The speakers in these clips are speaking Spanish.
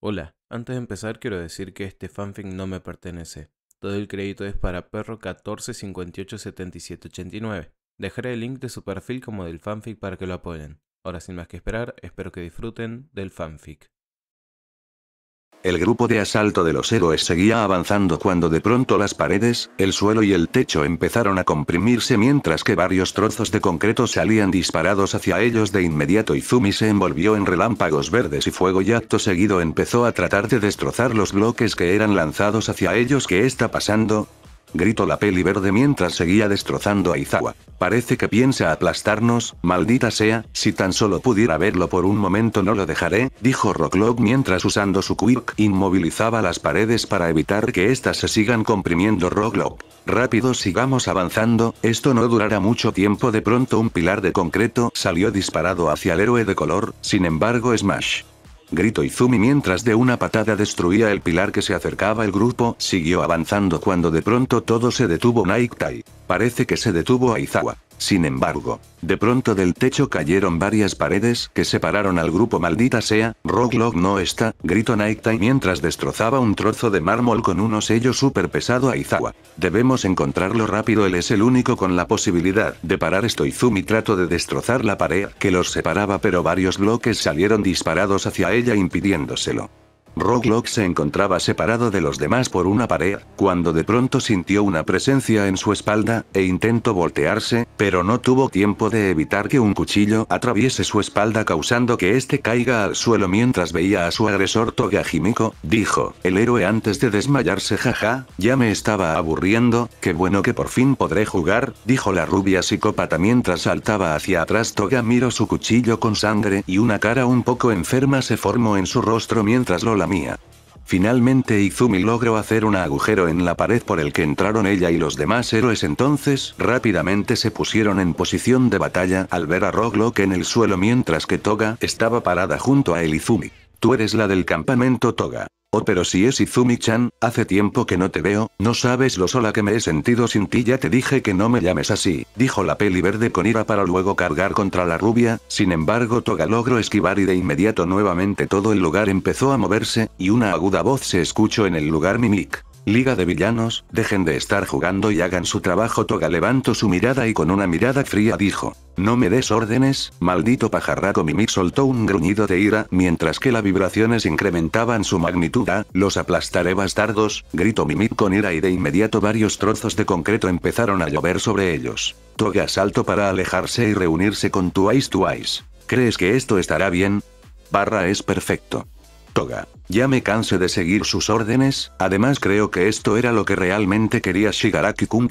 Hola, antes de empezar quiero decir que este fanfic no me pertenece. Todo el crédito es para perro 14587789. Dejaré el link de su perfil como del fanfic para que lo apoyen. Ahora sin más que esperar, espero que disfruten del fanfic. El grupo de asalto de los héroes seguía avanzando cuando de pronto las paredes, el suelo y el techo empezaron a comprimirse mientras que varios trozos de concreto salían disparados hacia ellos de inmediato Izumi se envolvió en relámpagos verdes y fuego y acto seguido empezó a tratar de destrozar los bloques que eran lanzados hacia ellos ¿qué está pasando? gritó la peli verde mientras seguía destrozando a Izawa. Parece que piensa aplastarnos, maldita sea, si tan solo pudiera verlo por un momento no lo dejaré, dijo Rocklock mientras usando su quirk inmovilizaba las paredes para evitar que éstas se sigan comprimiendo Rocklock. Rápido sigamos avanzando, esto no durará mucho tiempo de pronto un pilar de concreto salió disparado hacia el héroe de color, sin embargo Smash. Grito Izumi mientras de una patada destruía el pilar que se acercaba el grupo, siguió avanzando cuando de pronto todo se detuvo Naiktai. Parece que se detuvo Aizawa. Sin embargo, de pronto del techo cayeron varias paredes que separaron al grupo maldita sea, Roglog no está, gritó Nighttime mientras destrozaba un trozo de mármol con unos sellos súper pesado a Izawa. Debemos encontrarlo rápido él es el único con la posibilidad de parar esto Izumi trato de destrozar la pared que los separaba pero varios bloques salieron disparados hacia ella impidiéndoselo. Roblox se encontraba separado de los demás por una pared, cuando de pronto sintió una presencia en su espalda, e intentó voltearse, pero no tuvo tiempo de evitar que un cuchillo atraviese su espalda causando que éste caiga al suelo mientras veía a su agresor Togajimiko, dijo, el héroe antes de desmayarse jaja, ya me estaba aburriendo, qué bueno que por fin podré jugar, dijo la rubia psicópata mientras saltaba hacia atrás Toga miró su cuchillo con sangre y una cara un poco enferma se formó en su rostro mientras lo mía. Finalmente Izumi logró hacer un agujero en la pared por el que entraron ella y los demás héroes entonces rápidamente se pusieron en posición de batalla al ver a Roglock en el suelo mientras que Toga estaba parada junto a Izumi. Tú eres la del campamento Toga. Oh, pero si es Izumi-chan, hace tiempo que no te veo, no sabes lo sola que me he sentido sin ti, ya te dije que no me llames así, dijo la peli verde con ira para luego cargar contra la rubia, sin embargo Toga logró esquivar y de inmediato nuevamente todo el lugar empezó a moverse, y una aguda voz se escuchó en el lugar Mimic. Liga de villanos, dejen de estar jugando y hagan su trabajo. Toga levantó su mirada y con una mirada fría dijo, no me des órdenes, maldito pajarraco. Mimic soltó un gruñido de ira, mientras que las vibraciones incrementaban su magnitud. A, ah, los aplastaré bastardos, gritó Mimic con ira y de inmediato varios trozos de concreto empezaron a llover sobre ellos. Toga saltó para alejarse y reunirse con Twice Twice. ¿Crees que esto estará bien? Barra es perfecto. Toga. Ya me cansé de seguir sus órdenes, además creo que esto era lo que realmente quería Shigaraki-kun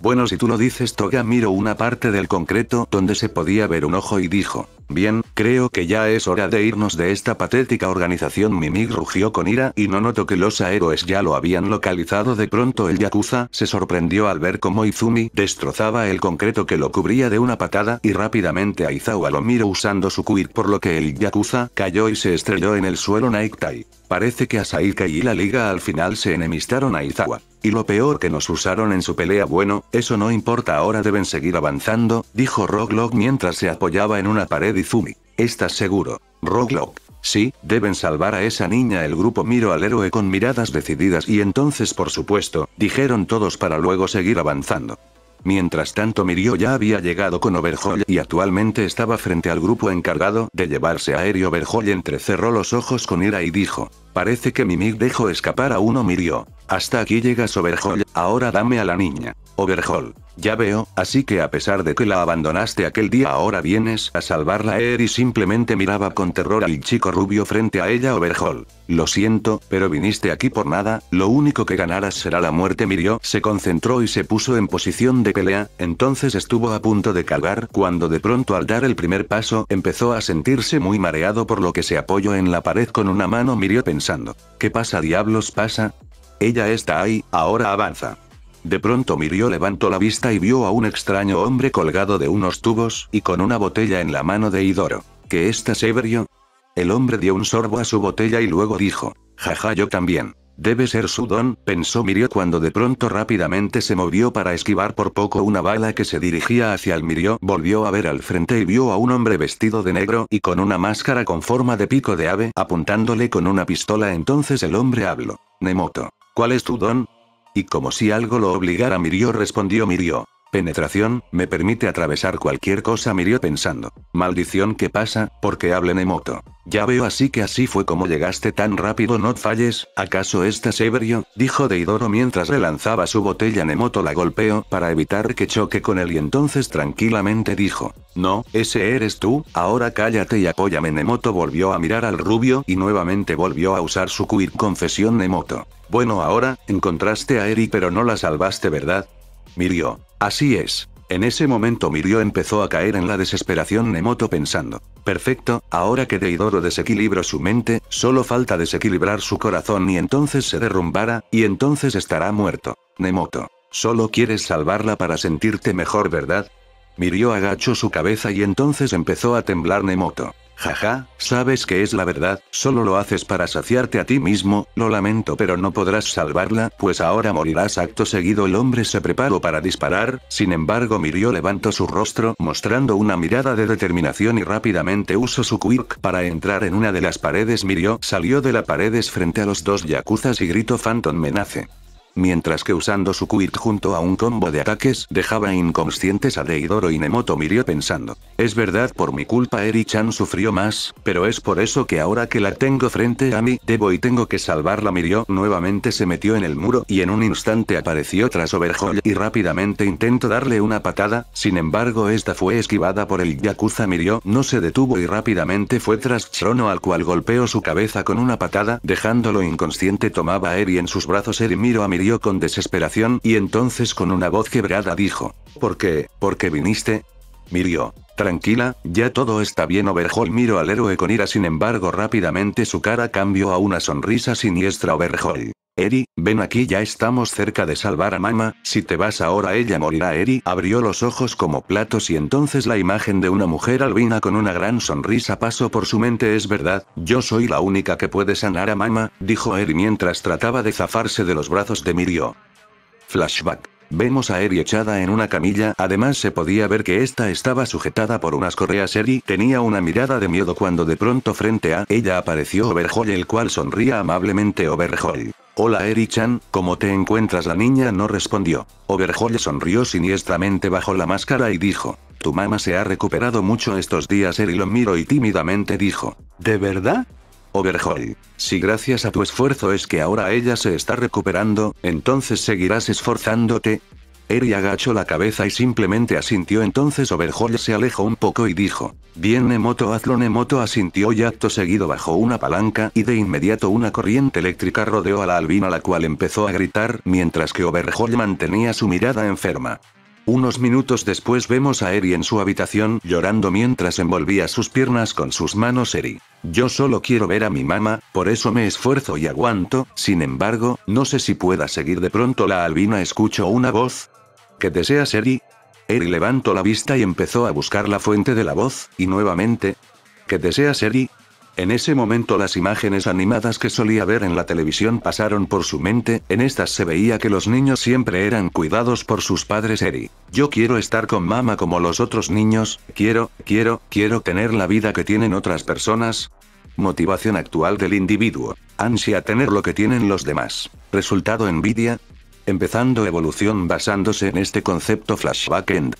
Bueno si tú lo dices Toga miro una parte del concreto donde se podía ver un ojo y dijo, Bien, creo que ya es hora de irnos de esta patética organización. Mimik rugió con ira y no notó que los héroes ya lo habían localizado. De pronto el Yakuza se sorprendió al ver cómo Izumi destrozaba el concreto que lo cubría de una patada y rápidamente Aizawa lo miró usando su quirk por lo que el Yakuza cayó y se estrelló en el suelo Naiktai. Parece que Asaika y la liga al final se enemistaron a Izawa. Y lo peor que nos usaron en su pelea bueno, eso no importa ahora deben seguir avanzando, dijo Roglog mientras se apoyaba en una pared Izumi. ¿Estás seguro? Roglock? Sí, deben salvar a esa niña. El grupo miró al héroe con miradas decididas y entonces, por supuesto, dijeron todos para luego seguir avanzando. Mientras tanto Mirio ya había llegado con Overhaul y actualmente estaba frente al grupo encargado de llevarse a Eri. Overhaul entrecerró los ojos con ira y dijo, parece que Mimic dejó escapar a uno Mirio. Hasta aquí llegas Overhaul, ahora dame a la niña. Overhaul, ya veo, así que a pesar de que la abandonaste aquel día ahora vienes a salvarla Eri simplemente miraba con terror al chico rubio frente a ella Overhaul. Lo siento, pero viniste aquí por nada, lo único que ganarás será la muerte Mirió, se concentró y se puso en posición de pelea, entonces estuvo a punto de calgar cuando de pronto al dar el primer paso empezó a sentirse muy mareado por lo que se apoyó en la pared con una mano Mirió pensando, ¿qué pasa diablos pasa? Ella está ahí, ahora avanza. De pronto Mirio levantó la vista y vio a un extraño hombre colgado de unos tubos y con una botella en la mano de Idoro. ¿Que estás ebrio? El hombre dio un sorbo a su botella y luego dijo, jaja yo también. Debe ser su don, pensó Mirio cuando de pronto rápidamente se movió para esquivar por poco una bala que se dirigía hacia el Mirio. Volvió a ver al frente y vio a un hombre vestido de negro y con una máscara con forma de pico de ave apuntándole con una pistola. Entonces el hombre habló. Nemoto. ¿Cuál es tu don? Y como si algo lo obligara Mirio respondió Mirio. Penetración, me permite atravesar cualquier cosa Mirio pensando. Maldición que pasa, porque hable Nemoto. Ya veo así que así fue como llegaste tan rápido no falles, ¿acaso estás ebrio? Dijo Deidoro mientras relanzaba su botella Nemoto la golpeó para evitar que choque con él y entonces tranquilamente dijo. No, ese eres tú, ahora cállate y apóyame Nemoto volvió a mirar al rubio y nuevamente volvió a usar su quid confesión Nemoto. Bueno ahora, encontraste a Eri pero no la salvaste ¿verdad? Mirio. Así es. En ese momento Mirio empezó a caer en la desesperación Nemoto pensando, perfecto, ahora que Deidoro desequilibró su mente, solo falta desequilibrar su corazón y entonces se derrumbará, y entonces estará muerto. Nemoto, solo quieres salvarla para sentirte mejor ¿verdad? Mirio agachó su cabeza y entonces empezó a temblar Nemoto. Jaja, sabes que es la verdad, solo lo haces para saciarte a ti mismo, lo lamento pero no podrás salvarla, pues ahora morirás acto seguido el hombre se preparó para disparar, sin embargo Mirio levantó su rostro mostrando una mirada de determinación y rápidamente usó su quirk para entrar en una de las paredes Mirio salió de la paredes frente a los dos yakuzas y gritó Phantom Menace mientras que usando su quit junto a un combo de ataques dejaba inconscientes a Deidoro y Nemoto Mirio pensando. Es verdad por mi culpa Eri-chan sufrió más, pero es por eso que ahora que la tengo frente a mí debo y tengo que salvarla Mirio nuevamente se metió en el muro y en un instante apareció tras Overhaul y rápidamente intentó darle una patada, sin embargo esta fue esquivada por el Yakuza Mirio no se detuvo y rápidamente fue tras Trono al cual golpeó su cabeza con una patada dejándolo inconsciente tomaba a Eri en sus brazos Eri miró a Mirio con desesperación y entonces con una voz quebrada dijo, ¿por qué, por qué viniste? Mirió. Tranquila, ya todo está bien. Overhaul miró al héroe con ira, sin embargo, rápidamente su cara cambió a una sonrisa siniestra. Overhaul. Eri, ven aquí ya estamos cerca de salvar a mama, si te vas ahora ella morirá Eri abrió los ojos como platos y entonces la imagen de una mujer albina con una gran sonrisa pasó por su mente es verdad, yo soy la única que puede sanar a mamá, dijo Eri mientras trataba de zafarse de los brazos de Mirio. Flashback. Vemos a Eri echada en una camilla, además se podía ver que esta estaba sujetada por unas correas. Eri tenía una mirada de miedo cuando de pronto frente a ella apareció Overjoy el cual sonría amablemente Overjoy. Hola Eri-chan, ¿cómo te encuentras? La niña no respondió. Overhaul sonrió siniestramente bajo la máscara y dijo. Tu mamá se ha recuperado mucho estos días Eri lo miro y tímidamente dijo. ¿De verdad? Overjoy. Si gracias a tu esfuerzo es que ahora ella se está recuperando, entonces seguirás esforzándote. Eri agachó la cabeza y simplemente asintió entonces Overjoy se alejó un poco y dijo. Bien Nemoto hazlo Nemoto asintió y acto seguido bajo una palanca y de inmediato una corriente eléctrica rodeó a la albina la cual empezó a gritar mientras que Overjoy mantenía su mirada enferma. Unos minutos después vemos a Eri en su habitación llorando mientras envolvía sus piernas con sus manos Eri. Yo solo quiero ver a mi mamá, por eso me esfuerzo y aguanto, sin embargo, no sé si pueda seguir de pronto la albina escucho una voz. ¿Qué deseas Eri? Eri levantó la vista y empezó a buscar la fuente de la voz, y nuevamente. ¿Qué deseas Eri? En ese momento las imágenes animadas que solía ver en la televisión pasaron por su mente, en estas se veía que los niños siempre eran cuidados por sus padres Eri. Yo quiero estar con mamá como los otros niños, quiero, quiero, quiero tener la vida que tienen otras personas. Motivación actual del individuo. Ansia tener lo que tienen los demás. Resultado envidia. Empezando evolución basándose en este concepto flashback end.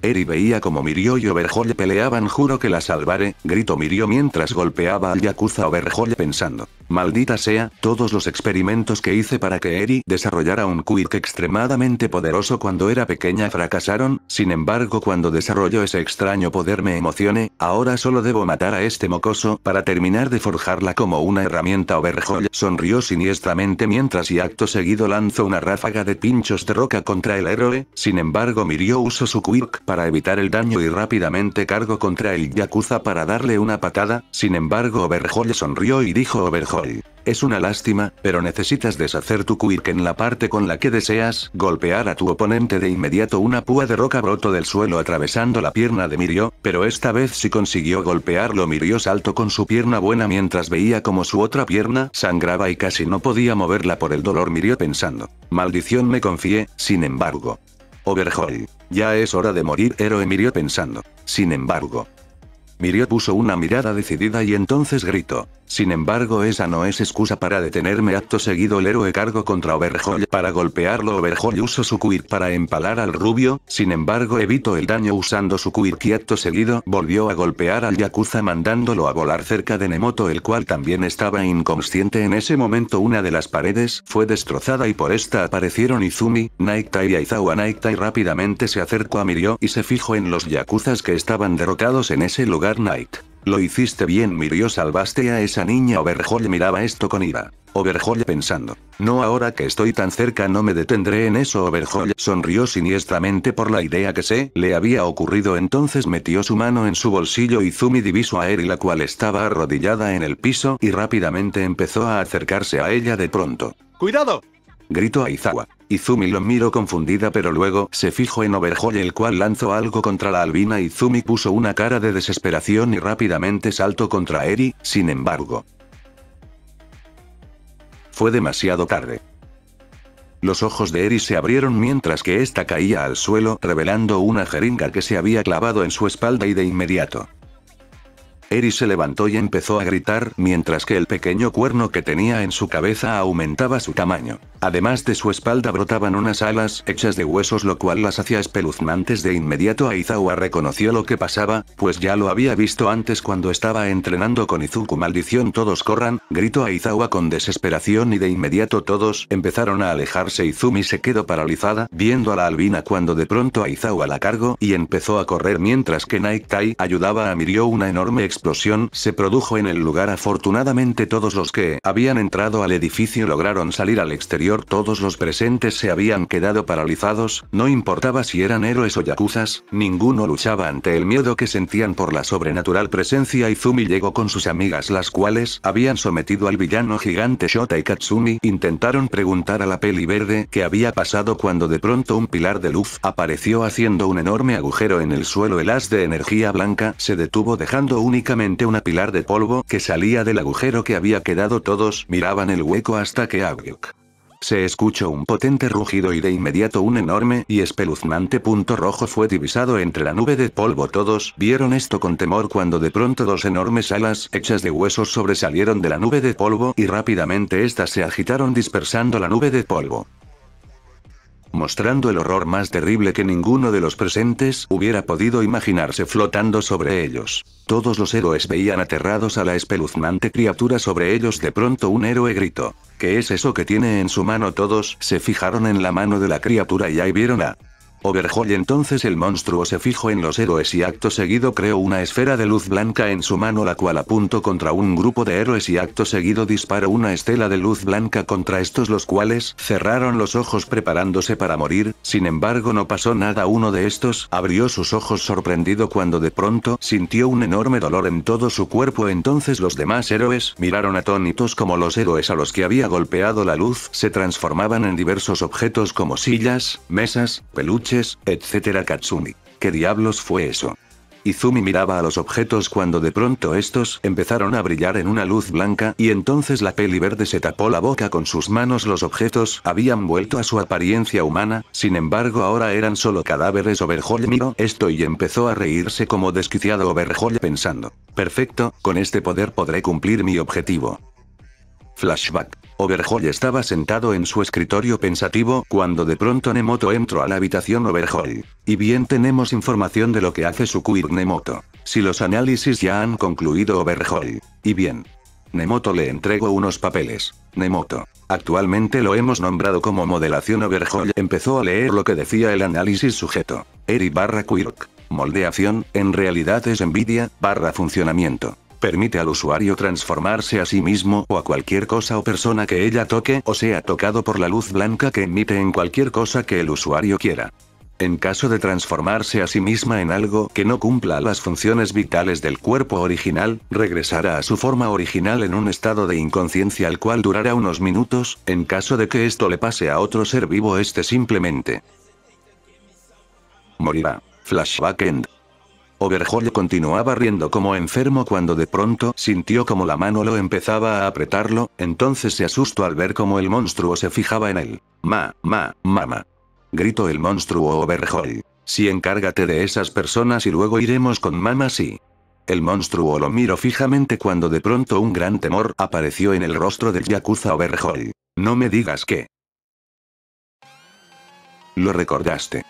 Eri veía como Mirio y Overjoy peleaban juro que la salvaré, gritó Mirio mientras golpeaba al Yakuza Overjoy pensando. Maldita sea, todos los experimentos que hice para que Eri desarrollara un quirk extremadamente poderoso cuando era pequeña fracasaron, sin embargo cuando desarrollo ese extraño poder me emocioné, ahora solo debo matar a este mocoso para terminar de forjarla como una herramienta Overhaul sonrió siniestramente mientras y acto seguido lanzó una ráfaga de pinchos de roca contra el héroe, sin embargo Mirio usó su quirk para evitar el daño y rápidamente cargo contra el Yakuza para darle una patada, sin embargo Overhaul sonrió y dijo Overhaul es una lástima, pero necesitas deshacer tu quick en la parte con la que deseas golpear a tu oponente de inmediato. Una púa de roca broto del suelo atravesando la pierna de Mirio, pero esta vez sí consiguió golpearlo. Mirio saltó con su pierna buena mientras veía como su otra pierna sangraba y casi no podía moverla por el dolor. Mirio pensando, maldición me confié, sin embargo. overjoy Ya es hora de morir, héroe Mirio pensando. Sin embargo. Mirio puso una mirada decidida y entonces gritó. Sin embargo esa no es excusa para detenerme acto seguido el héroe cargo contra Overhaul para golpearlo Overhaul usó su quirk para empalar al rubio, sin embargo evito el daño usando su quirk y acto seguido volvió a golpear al Yakuza mandándolo a volar cerca de Nemoto el cual también estaba inconsciente en ese momento una de las paredes fue destrozada y por esta aparecieron Izumi, Naiktai y Aizawa Y rápidamente se acercó a Mirio y se fijó en los Yakuzas que estaban derrotados en ese lugar Night. Lo hiciste bien, mirió salvaste a esa niña. overjoy miraba esto con ira. Overjoy pensando. No ahora que estoy tan cerca no me detendré en eso. overjoy sonrió siniestramente por la idea que se le había ocurrido. Entonces metió su mano en su bolsillo y Zumi diviso a Eri la cual estaba arrodillada en el piso y rápidamente empezó a acercarse a ella de pronto. ¡Cuidado! gritó Aizawa. Izumi lo miró confundida pero luego se fijó en Overjoy el cual lanzó algo contra la albina Izumi puso una cara de desesperación y rápidamente saltó contra Eri, sin embargo. Fue demasiado tarde. Los ojos de Eri se abrieron mientras que esta caía al suelo revelando una jeringa que se había clavado en su espalda y de inmediato. Eri se levantó y empezó a gritar mientras que el pequeño cuerno que tenía en su cabeza aumentaba su tamaño. Además de su espalda brotaban unas alas hechas de huesos lo cual las hacía espeluznantes de inmediato Aizawa reconoció lo que pasaba, pues ya lo había visto antes cuando estaba entrenando con Izuku maldición todos corran, gritó Aizawa con desesperación y de inmediato todos empezaron a alejarse Izumi se quedó paralizada viendo a la albina cuando de pronto Aizawa la cargó y empezó a correr mientras que Naikai ayudaba a Mirio una enorme explosión se produjo en el lugar. Afortunadamente todos los que habían entrado al edificio lograron salir al exterior. Todos los presentes se habían quedado paralizados, no importaba si eran héroes o yakuzas, ninguno luchaba ante el miedo que sentían por la sobrenatural presencia. Izumi llegó con sus amigas las cuales habían sometido al villano gigante Shota y Katsumi. Intentaron preguntar a la peli verde qué había pasado cuando de pronto un pilar de luz apareció haciendo un enorme agujero en el suelo. El haz de energía blanca se detuvo dejando única una pilar de polvo que salía del agujero que había quedado todos miraban el hueco hasta que Se escuchó un potente rugido y de inmediato un enorme y espeluznante punto rojo fue divisado entre la nube de polvo. Todos vieron esto con temor cuando de pronto dos enormes alas hechas de huesos sobresalieron de la nube de polvo y rápidamente éstas se agitaron dispersando la nube de polvo mostrando el horror más terrible que ninguno de los presentes hubiera podido imaginarse flotando sobre ellos. Todos los héroes veían aterrados a la espeluznante criatura sobre ellos de pronto un héroe gritó. ¿Qué es eso que tiene en su mano? Todos se fijaron en la mano de la criatura y ahí vieron a Overjoy entonces el monstruo se fijó en los héroes y acto seguido creó una esfera de luz blanca en su mano la cual apuntó contra un grupo de héroes y acto seguido disparó una estela de luz blanca contra estos los cuales cerraron los ojos preparándose para morir, sin embargo no pasó nada uno de estos abrió sus ojos sorprendido cuando de pronto sintió un enorme dolor en todo su cuerpo entonces los demás héroes miraron atónitos como los héroes a los que había golpeado la luz se transformaban en diversos objetos como sillas, mesas, peluches etcétera Katsumi. ¿Qué diablos fue eso? Izumi miraba a los objetos cuando de pronto estos empezaron a brillar en una luz blanca y entonces la peli verde se tapó la boca con sus manos. Los objetos habían vuelto a su apariencia humana, sin embargo ahora eran solo cadáveres. Overhaul miró esto y empezó a reírse como desquiciado Overhaul pensando, perfecto, con este poder podré cumplir mi objetivo. Flashback. Overjoy estaba sentado en su escritorio pensativo cuando de pronto Nemoto entró a la habitación Overjoy. Y bien tenemos información de lo que hace su queer Nemoto. Si los análisis ya han concluido Overjoy. Y bien. Nemoto le entregó unos papeles. Nemoto. Actualmente lo hemos nombrado como modelación Overjoy. Empezó a leer lo que decía el análisis sujeto. Eri barra quirk. Moldeación, en realidad es envidia, barra funcionamiento permite al usuario transformarse a sí mismo o a cualquier cosa o persona que ella toque o sea tocado por la luz blanca que emite en cualquier cosa que el usuario quiera. En caso de transformarse a sí misma en algo que no cumpla las funciones vitales del cuerpo original, regresará a su forma original en un estado de inconsciencia al cual durará unos minutos, en caso de que esto le pase a otro ser vivo este simplemente morirá. Flashback End. Overhaul continuaba riendo como enfermo cuando de pronto sintió como la mano lo empezaba a apretarlo, entonces se asustó al ver como el monstruo se fijaba en él. Ma, ma, mama. Gritó el monstruo Overjoy. Si encárgate de esas personas y luego iremos con mamá sí. El monstruo lo miró fijamente cuando de pronto un gran temor apareció en el rostro del Yakuza Overhaul. No me digas que. Lo recordaste.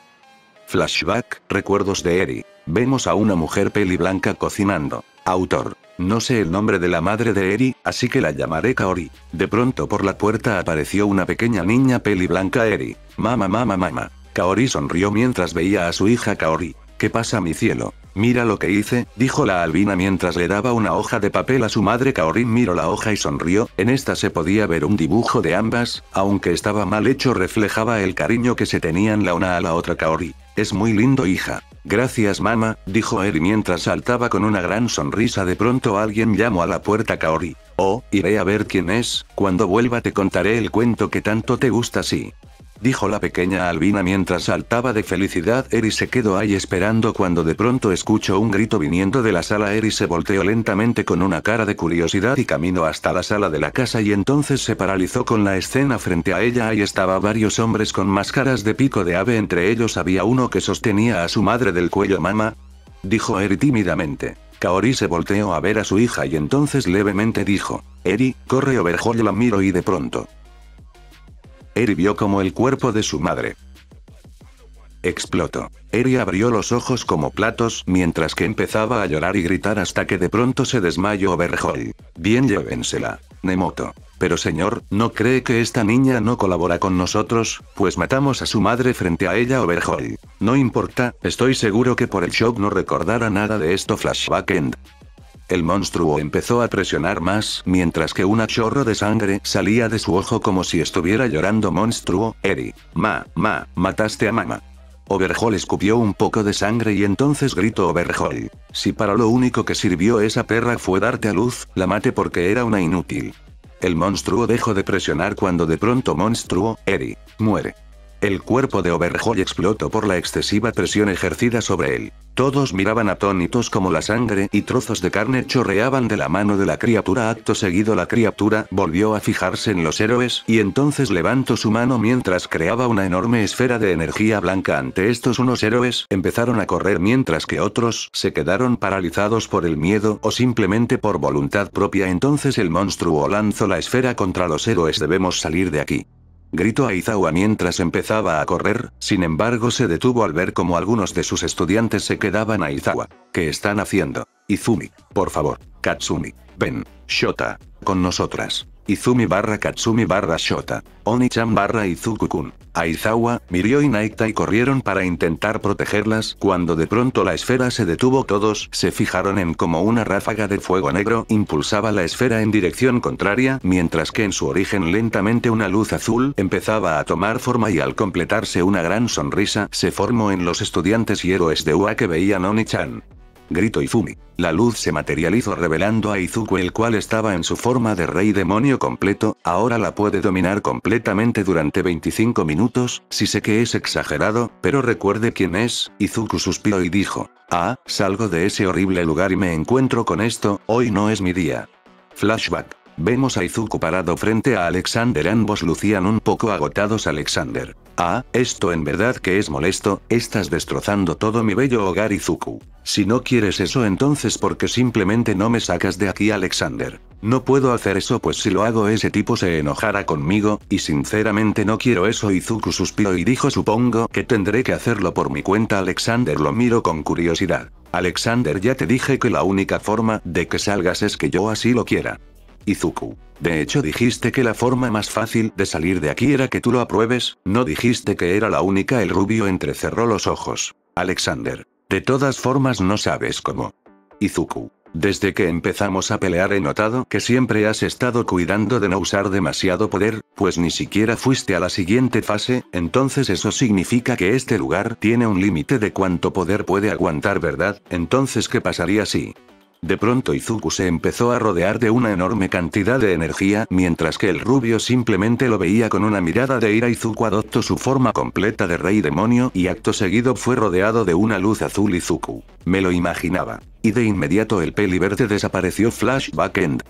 Flashback, recuerdos de Eri. Vemos a una mujer peli blanca cocinando. Autor. No sé el nombre de la madre de Eri, así que la llamaré Kaori. De pronto por la puerta apareció una pequeña niña peli blanca Eri. Mama mama mama. Kaori sonrió mientras veía a su hija Kaori. ¿Qué pasa mi cielo? Mira lo que hice, dijo la albina mientras le daba una hoja de papel a su madre. Kaori. miró la hoja y sonrió, en esta se podía ver un dibujo de ambas, aunque estaba mal hecho reflejaba el cariño que se tenían la una a la otra Kaori. Es muy lindo hija. Gracias mamá, dijo Eri mientras saltaba con una gran sonrisa de pronto alguien llamó a la puerta Kaori. Oh, iré a ver quién es, cuando vuelva te contaré el cuento que tanto te gusta sí dijo la pequeña Albina mientras saltaba de felicidad. Eri se quedó ahí esperando cuando de pronto escuchó un grito viniendo de la sala. Eri se volteó lentamente con una cara de curiosidad y caminó hasta la sala de la casa y entonces se paralizó con la escena frente a ella. Ahí estaba varios hombres con máscaras de pico de ave. Entre ellos había uno que sostenía a su madre del cuello. Mamá, dijo Eri tímidamente. Kaori se volteó a ver a su hija y entonces levemente dijo, Eri, corre Overhaul la miro y de pronto, Eri vio como el cuerpo de su madre explotó. Eri abrió los ojos como platos mientras que empezaba a llorar y gritar hasta que de pronto se desmayó Overjoy. Bien llévensela. Nemoto. Pero señor, ¿no cree que esta niña no colabora con nosotros? Pues matamos a su madre frente a ella Overhaul. No importa, estoy seguro que por el shock no recordará nada de esto flashback end. El monstruo empezó a presionar más mientras que un chorro de sangre salía de su ojo como si estuviera llorando monstruo, Eri. Ma, ma, mataste a mamá. Overhaul escupió un poco de sangre y entonces gritó Overhaul. Si para lo único que sirvió esa perra fue darte a luz, la mate porque era una inútil. El monstruo dejó de presionar cuando de pronto monstruo, Eri, muere. El cuerpo de Overjoy explotó por la excesiva presión ejercida sobre él. Todos miraban atónitos como la sangre y trozos de carne chorreaban de la mano de la criatura. Acto seguido la criatura volvió a fijarse en los héroes y entonces levantó su mano mientras creaba una enorme esfera de energía blanca. Ante estos unos héroes empezaron a correr mientras que otros se quedaron paralizados por el miedo o simplemente por voluntad propia. Entonces el monstruo lanzó la esfera contra los héroes. Debemos salir de aquí. Gritó Aizawa mientras empezaba a correr, sin embargo se detuvo al ver cómo algunos de sus estudiantes se quedaban a Aizawa. ¿Qué están haciendo? Izumi, por favor, Katsumi, ven, Shota, con nosotras. Izumi barra Katsumi barra Shota, Oni-chan barra Izuku-kun, Aizawa, Mirio y y corrieron para intentar protegerlas cuando de pronto la esfera se detuvo todos se fijaron en cómo una ráfaga de fuego negro impulsaba la esfera en dirección contraria mientras que en su origen lentamente una luz azul empezaba a tomar forma y al completarse una gran sonrisa se formó en los estudiantes y héroes de UA que veían Oni-chan. Grito Ifumi. La luz se materializó revelando a Izuku el cual estaba en su forma de rey demonio completo, ahora la puede dominar completamente durante 25 minutos, si sé que es exagerado, pero recuerde quién es, Izuku suspiró y dijo. Ah, salgo de ese horrible lugar y me encuentro con esto, hoy no es mi día. Flashback. Vemos a Izuku parado frente a Alexander ambos lucían un poco agotados Alexander. Ah, esto en verdad que es molesto, estás destrozando todo mi bello hogar Izuku. Si no quieres eso entonces porque simplemente no me sacas de aquí Alexander. No puedo hacer eso pues si lo hago ese tipo se enojará conmigo, y sinceramente no quiero eso Izuku suspiró y dijo supongo que tendré que hacerlo por mi cuenta Alexander lo miro con curiosidad. Alexander ya te dije que la única forma de que salgas es que yo así lo quiera. Izuku. De hecho dijiste que la forma más fácil de salir de aquí era que tú lo apruebes, no dijiste que era la única. El rubio entrecerró los ojos. Alexander. De todas formas no sabes cómo. Izuku. Desde que empezamos a pelear he notado que siempre has estado cuidando de no usar demasiado poder, pues ni siquiera fuiste a la siguiente fase, entonces eso significa que este lugar tiene un límite de cuánto poder puede aguantar, ¿verdad? Entonces ¿qué pasaría si... De pronto Izuku se empezó a rodear de una enorme cantidad de energía mientras que el rubio simplemente lo veía con una mirada de ira Izuku adoptó su forma completa de rey demonio y acto seguido fue rodeado de una luz azul Izuku. Me lo imaginaba. Y de inmediato el peli verde desapareció flashback end.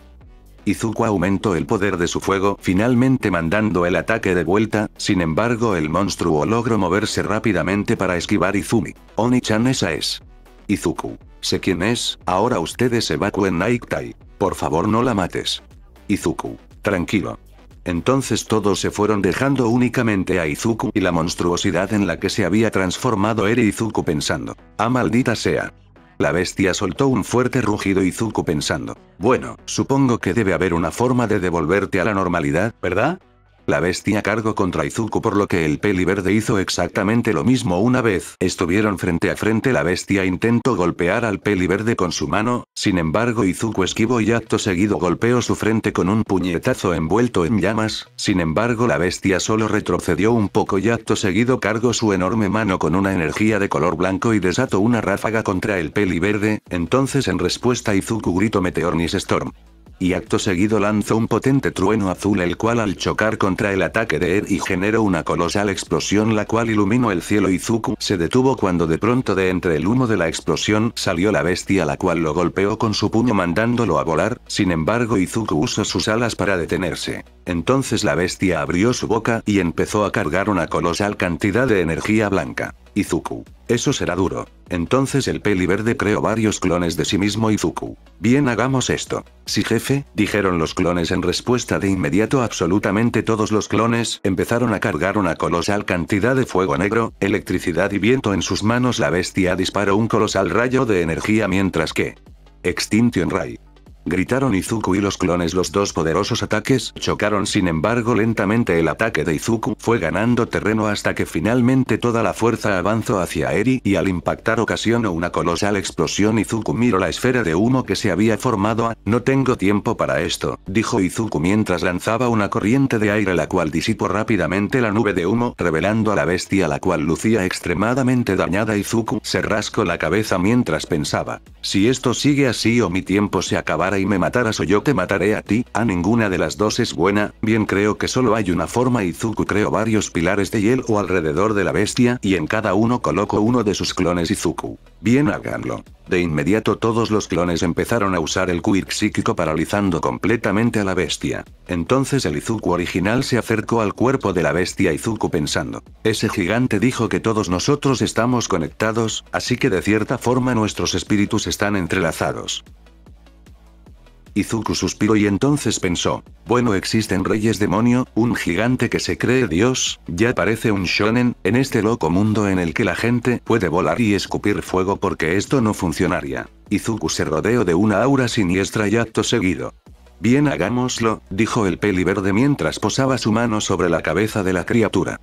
Izuku aumentó el poder de su fuego, finalmente mandando el ataque de vuelta, sin embargo el monstruo logró moverse rápidamente para esquivar Izumi. Oni-chan esa es. Izuku. Sé quién es, ahora ustedes evacúen Iktai. Por favor no la mates. Izuku. Tranquilo. Entonces todos se fueron dejando únicamente a Izuku y la monstruosidad en la que se había transformado era Izuku pensando. Ah maldita sea. La bestia soltó un fuerte rugido Izuku pensando. Bueno, supongo que debe haber una forma de devolverte a la normalidad, ¿verdad? la bestia cargo contra Izuku por lo que el peli verde hizo exactamente lo mismo una vez estuvieron frente a frente la bestia intentó golpear al peli verde con su mano, sin embargo Izuku esquivó y acto seguido golpeó su frente con un puñetazo envuelto en llamas, sin embargo la bestia solo retrocedió un poco y acto seguido cargó su enorme mano con una energía de color blanco y desató una ráfaga contra el peli verde, entonces en respuesta Izuku gritó Meteornis Storm y acto seguido lanzó un potente trueno azul el cual al chocar contra el ataque de Er y generó una colosal explosión la cual iluminó el cielo Izuku se detuvo cuando de pronto de entre el humo de la explosión salió la bestia la cual lo golpeó con su puño mandándolo a volar, sin embargo Izuku usó sus alas para detenerse. Entonces la bestia abrió su boca y empezó a cargar una colosal cantidad de energía blanca. Izuku. Eso será duro. Entonces el peli verde creó varios clones de sí mismo y Zuku. Bien hagamos esto. Sí jefe, dijeron los clones en respuesta de inmediato absolutamente todos los clones empezaron a cargar una colosal cantidad de fuego negro, electricidad y viento en sus manos la bestia disparó un colosal rayo de energía mientras que... Extinction Ray gritaron Izuku y los clones. Los dos poderosos ataques chocaron sin embargo lentamente el ataque de Izuku fue ganando terreno hasta que finalmente toda la fuerza avanzó hacia Eri y al impactar ocasionó una colosal explosión Izuku miró la esfera de humo que se había formado a, ah, no tengo tiempo para esto, dijo Izuku mientras lanzaba una corriente de aire la cual disipó rápidamente la nube de humo revelando a la bestia la cual lucía extremadamente dañada Izuku se rascó la cabeza mientras pensaba, si esto sigue así o mi tiempo se acabará y me matarás o yo te mataré a ti, a ninguna de las dos es buena, bien creo que solo hay una forma Izuku creo varios pilares de hielo alrededor de la bestia y en cada uno coloco uno de sus clones Izuku. Bien háganlo. De inmediato todos los clones empezaron a usar el quirk psíquico paralizando completamente a la bestia. Entonces el Izuku original se acercó al cuerpo de la bestia Izuku pensando. Ese gigante dijo que todos nosotros estamos conectados, así que de cierta forma nuestros espíritus están entrelazados. Izuku suspiró y entonces pensó. Bueno existen reyes demonio, un gigante que se cree dios, ya parece un shonen, en este loco mundo en el que la gente puede volar y escupir fuego porque esto no funcionaría. Izuku se rodeó de una aura siniestra y acto seguido. Bien hagámoslo, dijo el peli verde mientras posaba su mano sobre la cabeza de la criatura.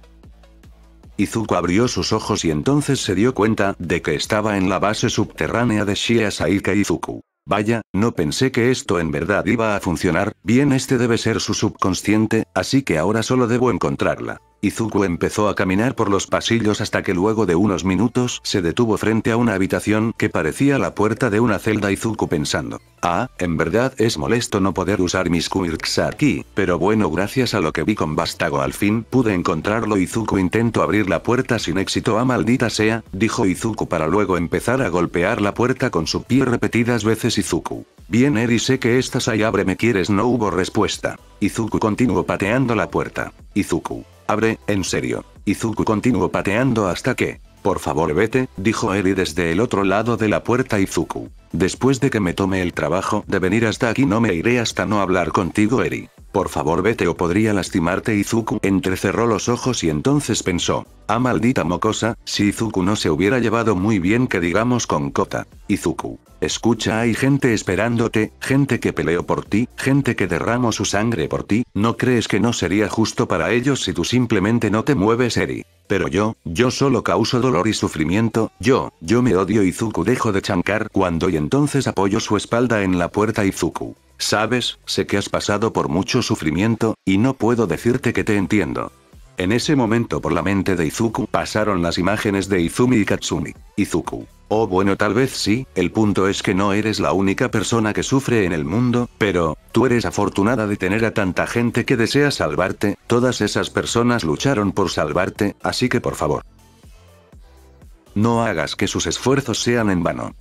Izuku abrió sus ojos y entonces se dio cuenta de que estaba en la base subterránea de Shia Izuku. Vaya, no pensé que esto en verdad iba a funcionar, bien este debe ser su subconsciente, así que ahora solo debo encontrarla. Izuku empezó a caminar por los pasillos hasta que luego de unos minutos se detuvo frente a una habitación que parecía la puerta de una celda Izuku pensando. Ah, en verdad es molesto no poder usar mis quirks aquí, pero bueno gracias a lo que vi con Bastago al fin pude encontrarlo Izuku intentó abrir la puerta sin éxito a ah, maldita sea, dijo Izuku para luego empezar a golpear la puerta con su pie repetidas veces Izuku. Bien Eri sé que estás ahí ábreme quieres no hubo respuesta. Izuku continuó pateando la puerta. Izuku. Abre, en serio. Izuku continuó pateando hasta que. Por favor vete, dijo Eri desde el otro lado de la puerta Izuku. Después de que me tome el trabajo de venir hasta aquí no me iré hasta no hablar contigo Eri. Por favor vete o podría lastimarte Izuku entrecerró los ojos y entonces pensó. a ah, maldita mocosa, si Izuku no se hubiera llevado muy bien que digamos con Kota. Izuku. Escucha hay gente esperándote, gente que peleó por ti, gente que derramó su sangre por ti, ¿no crees que no sería justo para ellos si tú simplemente no te mueves Eri? Pero yo, yo solo causo dolor y sufrimiento, yo, yo me odio Izuku dejo de chancar cuando y entonces apoyo su espalda en la puerta Izuku. Sabes, sé que has pasado por mucho sufrimiento, y no puedo decirte que te entiendo. En ese momento por la mente de Izuku pasaron las imágenes de Izumi y Katsumi. Izuku. Oh bueno tal vez sí, el punto es que no eres la única persona que sufre en el mundo, pero, tú eres afortunada de tener a tanta gente que desea salvarte, todas esas personas lucharon por salvarte, así que por favor. No hagas que sus esfuerzos sean en vano.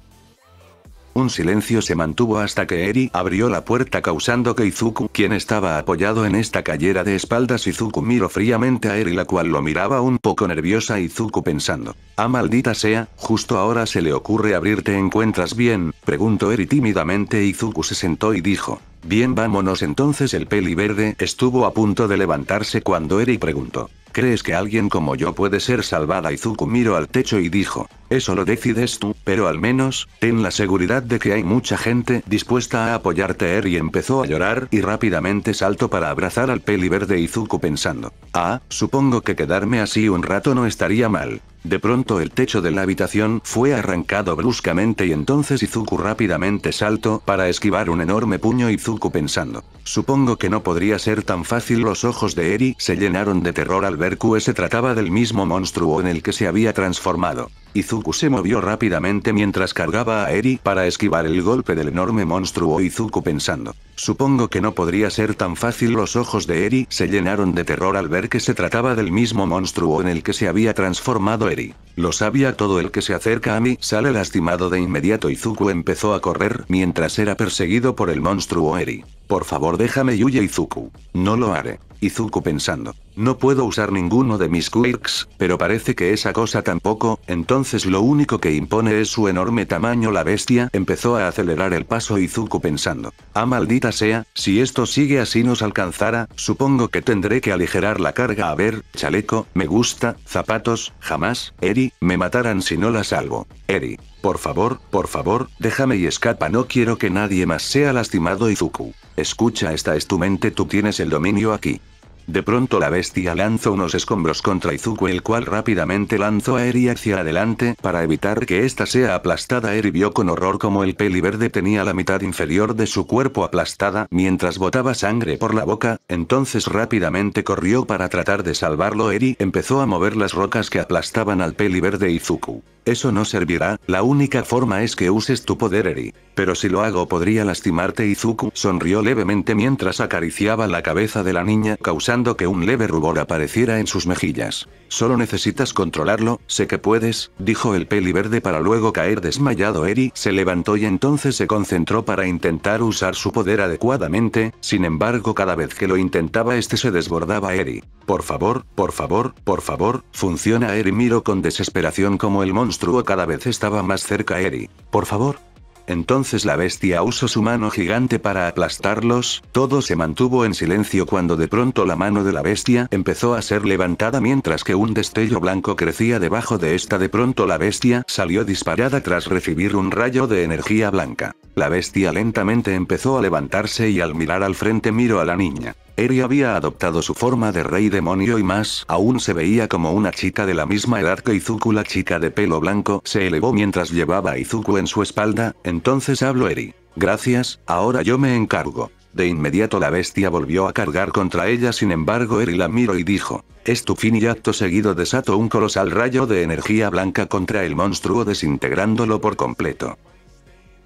Un silencio se mantuvo hasta que Eri abrió la puerta causando que Izuku, quien estaba apoyado en esta cayera de espaldas, Izuku miró fríamente a Eri la cual lo miraba un poco nerviosa Izuku pensando. Ah maldita sea, justo ahora se le ocurre abrirte encuentras bien, preguntó Eri tímidamente Izuku se sentó y dijo. Bien vámonos entonces el peli verde estuvo a punto de levantarse cuando Eri preguntó. ¿Crees que alguien como yo puede ser salvada? Izuku miró al techo y dijo, eso lo decides tú, pero al menos, ten la seguridad de que hay mucha gente dispuesta a apoyarte. Eri empezó a llorar y rápidamente saltó para abrazar al peli verde Izuku pensando, ah, supongo que quedarme así un rato no estaría mal. De pronto el techo de la habitación fue arrancado bruscamente y entonces Izuku rápidamente saltó para esquivar un enorme puño Izuku pensando, supongo que no podría ser tan fácil los ojos de Eri se llenaron de terror al ver ver se trataba del mismo monstruo en el que se había transformado. Izuku se movió rápidamente mientras cargaba a Eri para esquivar el golpe del enorme monstruo Izuku pensando. Supongo que no podría ser tan fácil los ojos de Eri se llenaron de terror al ver que se trataba del mismo monstruo en el que se había transformado Eri. Lo sabía todo el que se acerca a mí sale lastimado de inmediato Izuku empezó a correr mientras era perseguido por el monstruo Eri. Por favor déjame Yuya Izuku. No lo haré. Izuku pensando. No puedo usar ninguno de mis quirks, pero parece que esa cosa tampoco, entonces entonces lo único que impone es su enorme tamaño. La bestia empezó a acelerar el paso Izuku pensando. Ah maldita sea, si esto sigue así nos alcanzará, supongo que tendré que aligerar la carga. A ver, chaleco, me gusta, zapatos, jamás, Eri, me matarán si no la salvo. Eri. Por favor, por favor, déjame y escapa. No quiero que nadie más sea lastimado Izuku. Escucha esta es tu mente, tú tienes el dominio aquí. De pronto la bestia lanzó unos escombros contra Izuku el cual rápidamente lanzó a Eri hacia adelante para evitar que ésta sea aplastada. Eri vio con horror como el peli verde tenía la mitad inferior de su cuerpo aplastada mientras botaba sangre por la boca, entonces rápidamente corrió para tratar de salvarlo. Eri empezó a mover las rocas que aplastaban al peli verde Izuku. Eso no servirá, la única forma es que uses tu poder Eri. Pero si lo hago podría lastimarte. Izuku sonrió levemente mientras acariciaba la cabeza de la niña, causando que un leve rubor apareciera en sus mejillas. Solo necesitas controlarlo, sé que puedes, dijo el peli verde para luego caer desmayado. Eri se levantó y entonces se concentró para intentar usar su poder adecuadamente, sin embargo cada vez que lo intentaba este se desbordaba Eri. Por favor, por favor, por favor, funciona Eri miro con desesperación como el monstruo cada vez estaba más cerca Eri. Por favor, entonces la bestia usó su mano gigante para aplastarlos, todo se mantuvo en silencio cuando de pronto la mano de la bestia empezó a ser levantada mientras que un destello blanco crecía debajo de esta de pronto la bestia salió disparada tras recibir un rayo de energía blanca. La bestia lentamente empezó a levantarse y al mirar al frente miró a la niña. Eri había adoptado su forma de rey demonio y más aún se veía como una chica de la misma edad que Izuku. La chica de pelo blanco se elevó mientras llevaba a Izuku en su espalda, entonces habló Eri. Gracias, ahora yo me encargo. De inmediato la bestia volvió a cargar contra ella sin embargo Eri la miró y dijo. Es tu fin y acto seguido desató un colosal rayo de energía blanca contra el monstruo desintegrándolo por completo.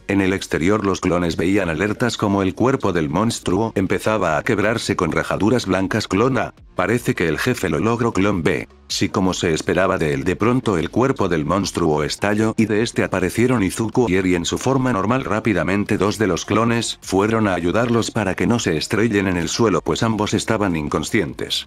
En el exterior los clones veían alertas como el cuerpo del monstruo empezaba a quebrarse con rajaduras blancas Clona, Parece que el jefe lo logró clon B. Si como se esperaba de él de pronto el cuerpo del monstruo estalló y de este aparecieron Izuku y Eri en su forma normal rápidamente dos de los clones fueron a ayudarlos para que no se estrellen en el suelo pues ambos estaban inconscientes.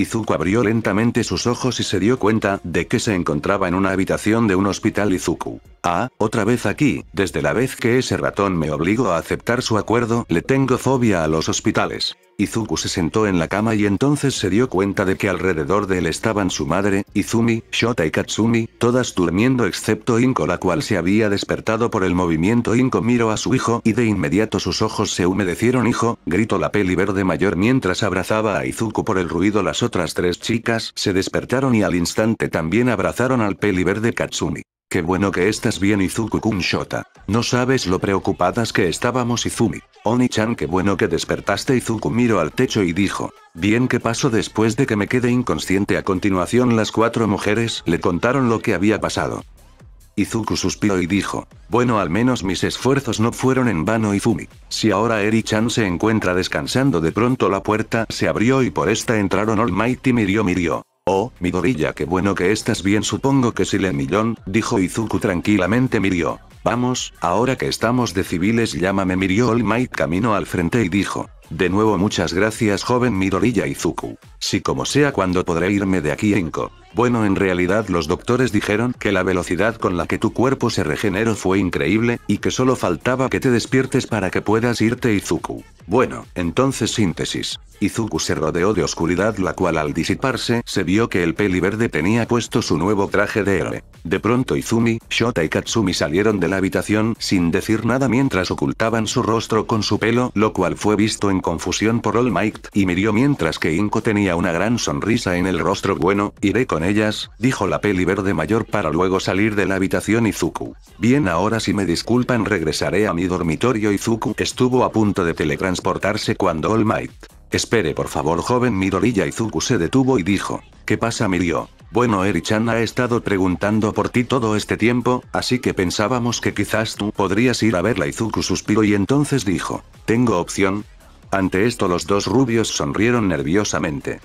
Izuku abrió lentamente sus ojos y se dio cuenta de que se encontraba en una habitación de un hospital Izuku. Ah, otra vez aquí, desde la vez que ese ratón me obligó a aceptar su acuerdo, le tengo fobia a los hospitales. Izuku se sentó en la cama y entonces se dio cuenta de que alrededor de él estaban su madre, Izumi, Shota y Katsumi, todas durmiendo excepto Inko la cual se había despertado por el movimiento Inko miró a su hijo y de inmediato sus ojos se humedecieron hijo, gritó la peli verde mayor mientras abrazaba a Izuku por el ruido las otras tres chicas se despertaron y al instante también abrazaron al peli verde Katsumi. Qué bueno que estás bien izuku Kunshota, No sabes lo preocupadas que estábamos Izumi. Oni-chan qué bueno que despertaste Izuku miró al techo y dijo. Bien que pasó después de que me quede inconsciente a continuación las cuatro mujeres le contaron lo que había pasado. Izuku suspiró y dijo. Bueno al menos mis esfuerzos no fueron en vano Izumi. Si ahora Eri-chan se encuentra descansando de pronto la puerta se abrió y por esta entraron Almighty Mirio Mirio. Oh, gorilla, qué bueno que estás bien. Supongo que le Millón, dijo Izuku tranquilamente. Mirio. Vamos, ahora que estamos de civiles llámame Mirio All Might caminó al frente y dijo. De nuevo muchas gracias joven Midorilla Izuku. Si como sea cuando podré irme de aquí Enko. Bueno en realidad los doctores dijeron que la velocidad con la que tu cuerpo se regeneró fue increíble, y que solo faltaba que te despiertes para que puedas irte Izuku. Bueno, entonces síntesis. Izuku se rodeó de oscuridad la cual al disiparse se vio que el peli verde tenía puesto su nuevo traje de héroe. De pronto Izumi, Shota y Katsumi salieron de la habitación sin decir nada mientras ocultaban su rostro con su pelo, lo cual fue visto en confusión por All Might, y miró mientras que Inko tenía una gran sonrisa en el rostro. Bueno, iré con ellas, dijo la peli verde mayor para luego salir de la habitación Izuku. Bien ahora si me disculpan regresaré a mi dormitorio Izuku estuvo a punto de teletransportarse cuando All Might Espere por favor joven Midoriya Izuku se detuvo y dijo. ¿Qué pasa Mirio? Bueno Eri-chan ha estado preguntando por ti todo este tiempo, así que pensábamos que quizás tú podrías ir a verla Izuku suspiró y entonces dijo. ¿Tengo opción? Ante esto los dos rubios sonrieron nerviosamente.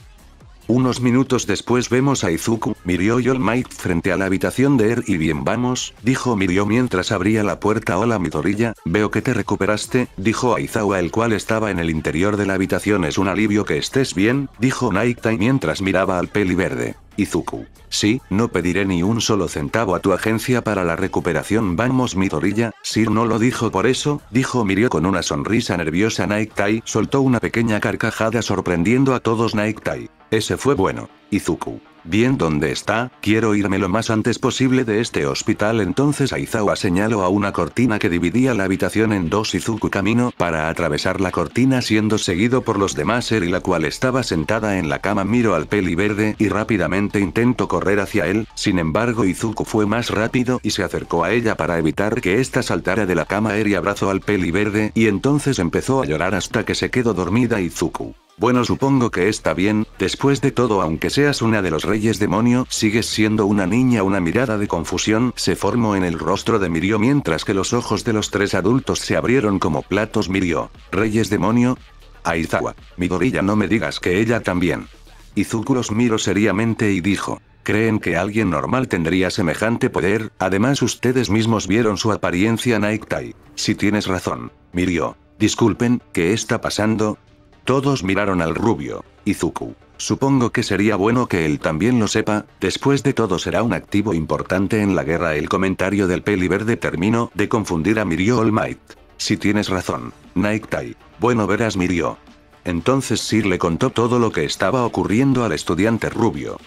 Unos minutos después vemos a Izuku, Mirio y All Might frente a la habitación de Er y bien vamos, dijo Mirio mientras abría la puerta Hola Mitorrilla, veo que te recuperaste, dijo Aizawa el cual estaba en el interior de la habitación es un alivio que estés bien, dijo Time mientras miraba al peli verde. Izuku. Sí, no pediré ni un solo centavo a tu agencia para la recuperación. Vamos, torilla, Sir no lo dijo por eso, dijo Mirio con una sonrisa nerviosa. Naiktai soltó una pequeña carcajada sorprendiendo a todos. Naiktai. Ese fue bueno. Izuku. Bien donde está, quiero irme lo más antes posible de este hospital entonces Aizawa señaló a una cortina que dividía la habitación en dos Izuku camino para atravesar la cortina siendo seguido por los demás Eri la cual estaba sentada en la cama miro al peli verde y rápidamente intento correr hacia él, sin embargo Izuku fue más rápido y se acercó a ella para evitar que esta saltara de la cama Eri abrazó al peli verde y entonces empezó a llorar hasta que se quedó dormida Izuku. Bueno, supongo que está bien, después de todo, aunque seas una de los reyes demonio, sigues siendo una niña. Una mirada de confusión se formó en el rostro de Mirio mientras que los ojos de los tres adultos se abrieron como platos. Mirio, reyes demonio. Aizawa, Midoriya no me digas que ella también. Izuku los miró seriamente y dijo. ¿Creen que alguien normal tendría semejante poder? Además ustedes mismos vieron su apariencia Naiktai. Si tienes razón, Mirio. Disculpen, ¿qué está pasando? Todos miraron al rubio. Izuku. Supongo que sería bueno que él también lo sepa, después de todo será un activo importante en la guerra. El comentario del peli verde terminó de confundir a Mirio All Might. Si tienes razón, Nike Bueno verás Mirio. Entonces Sir le contó todo lo que estaba ocurriendo al estudiante rubio.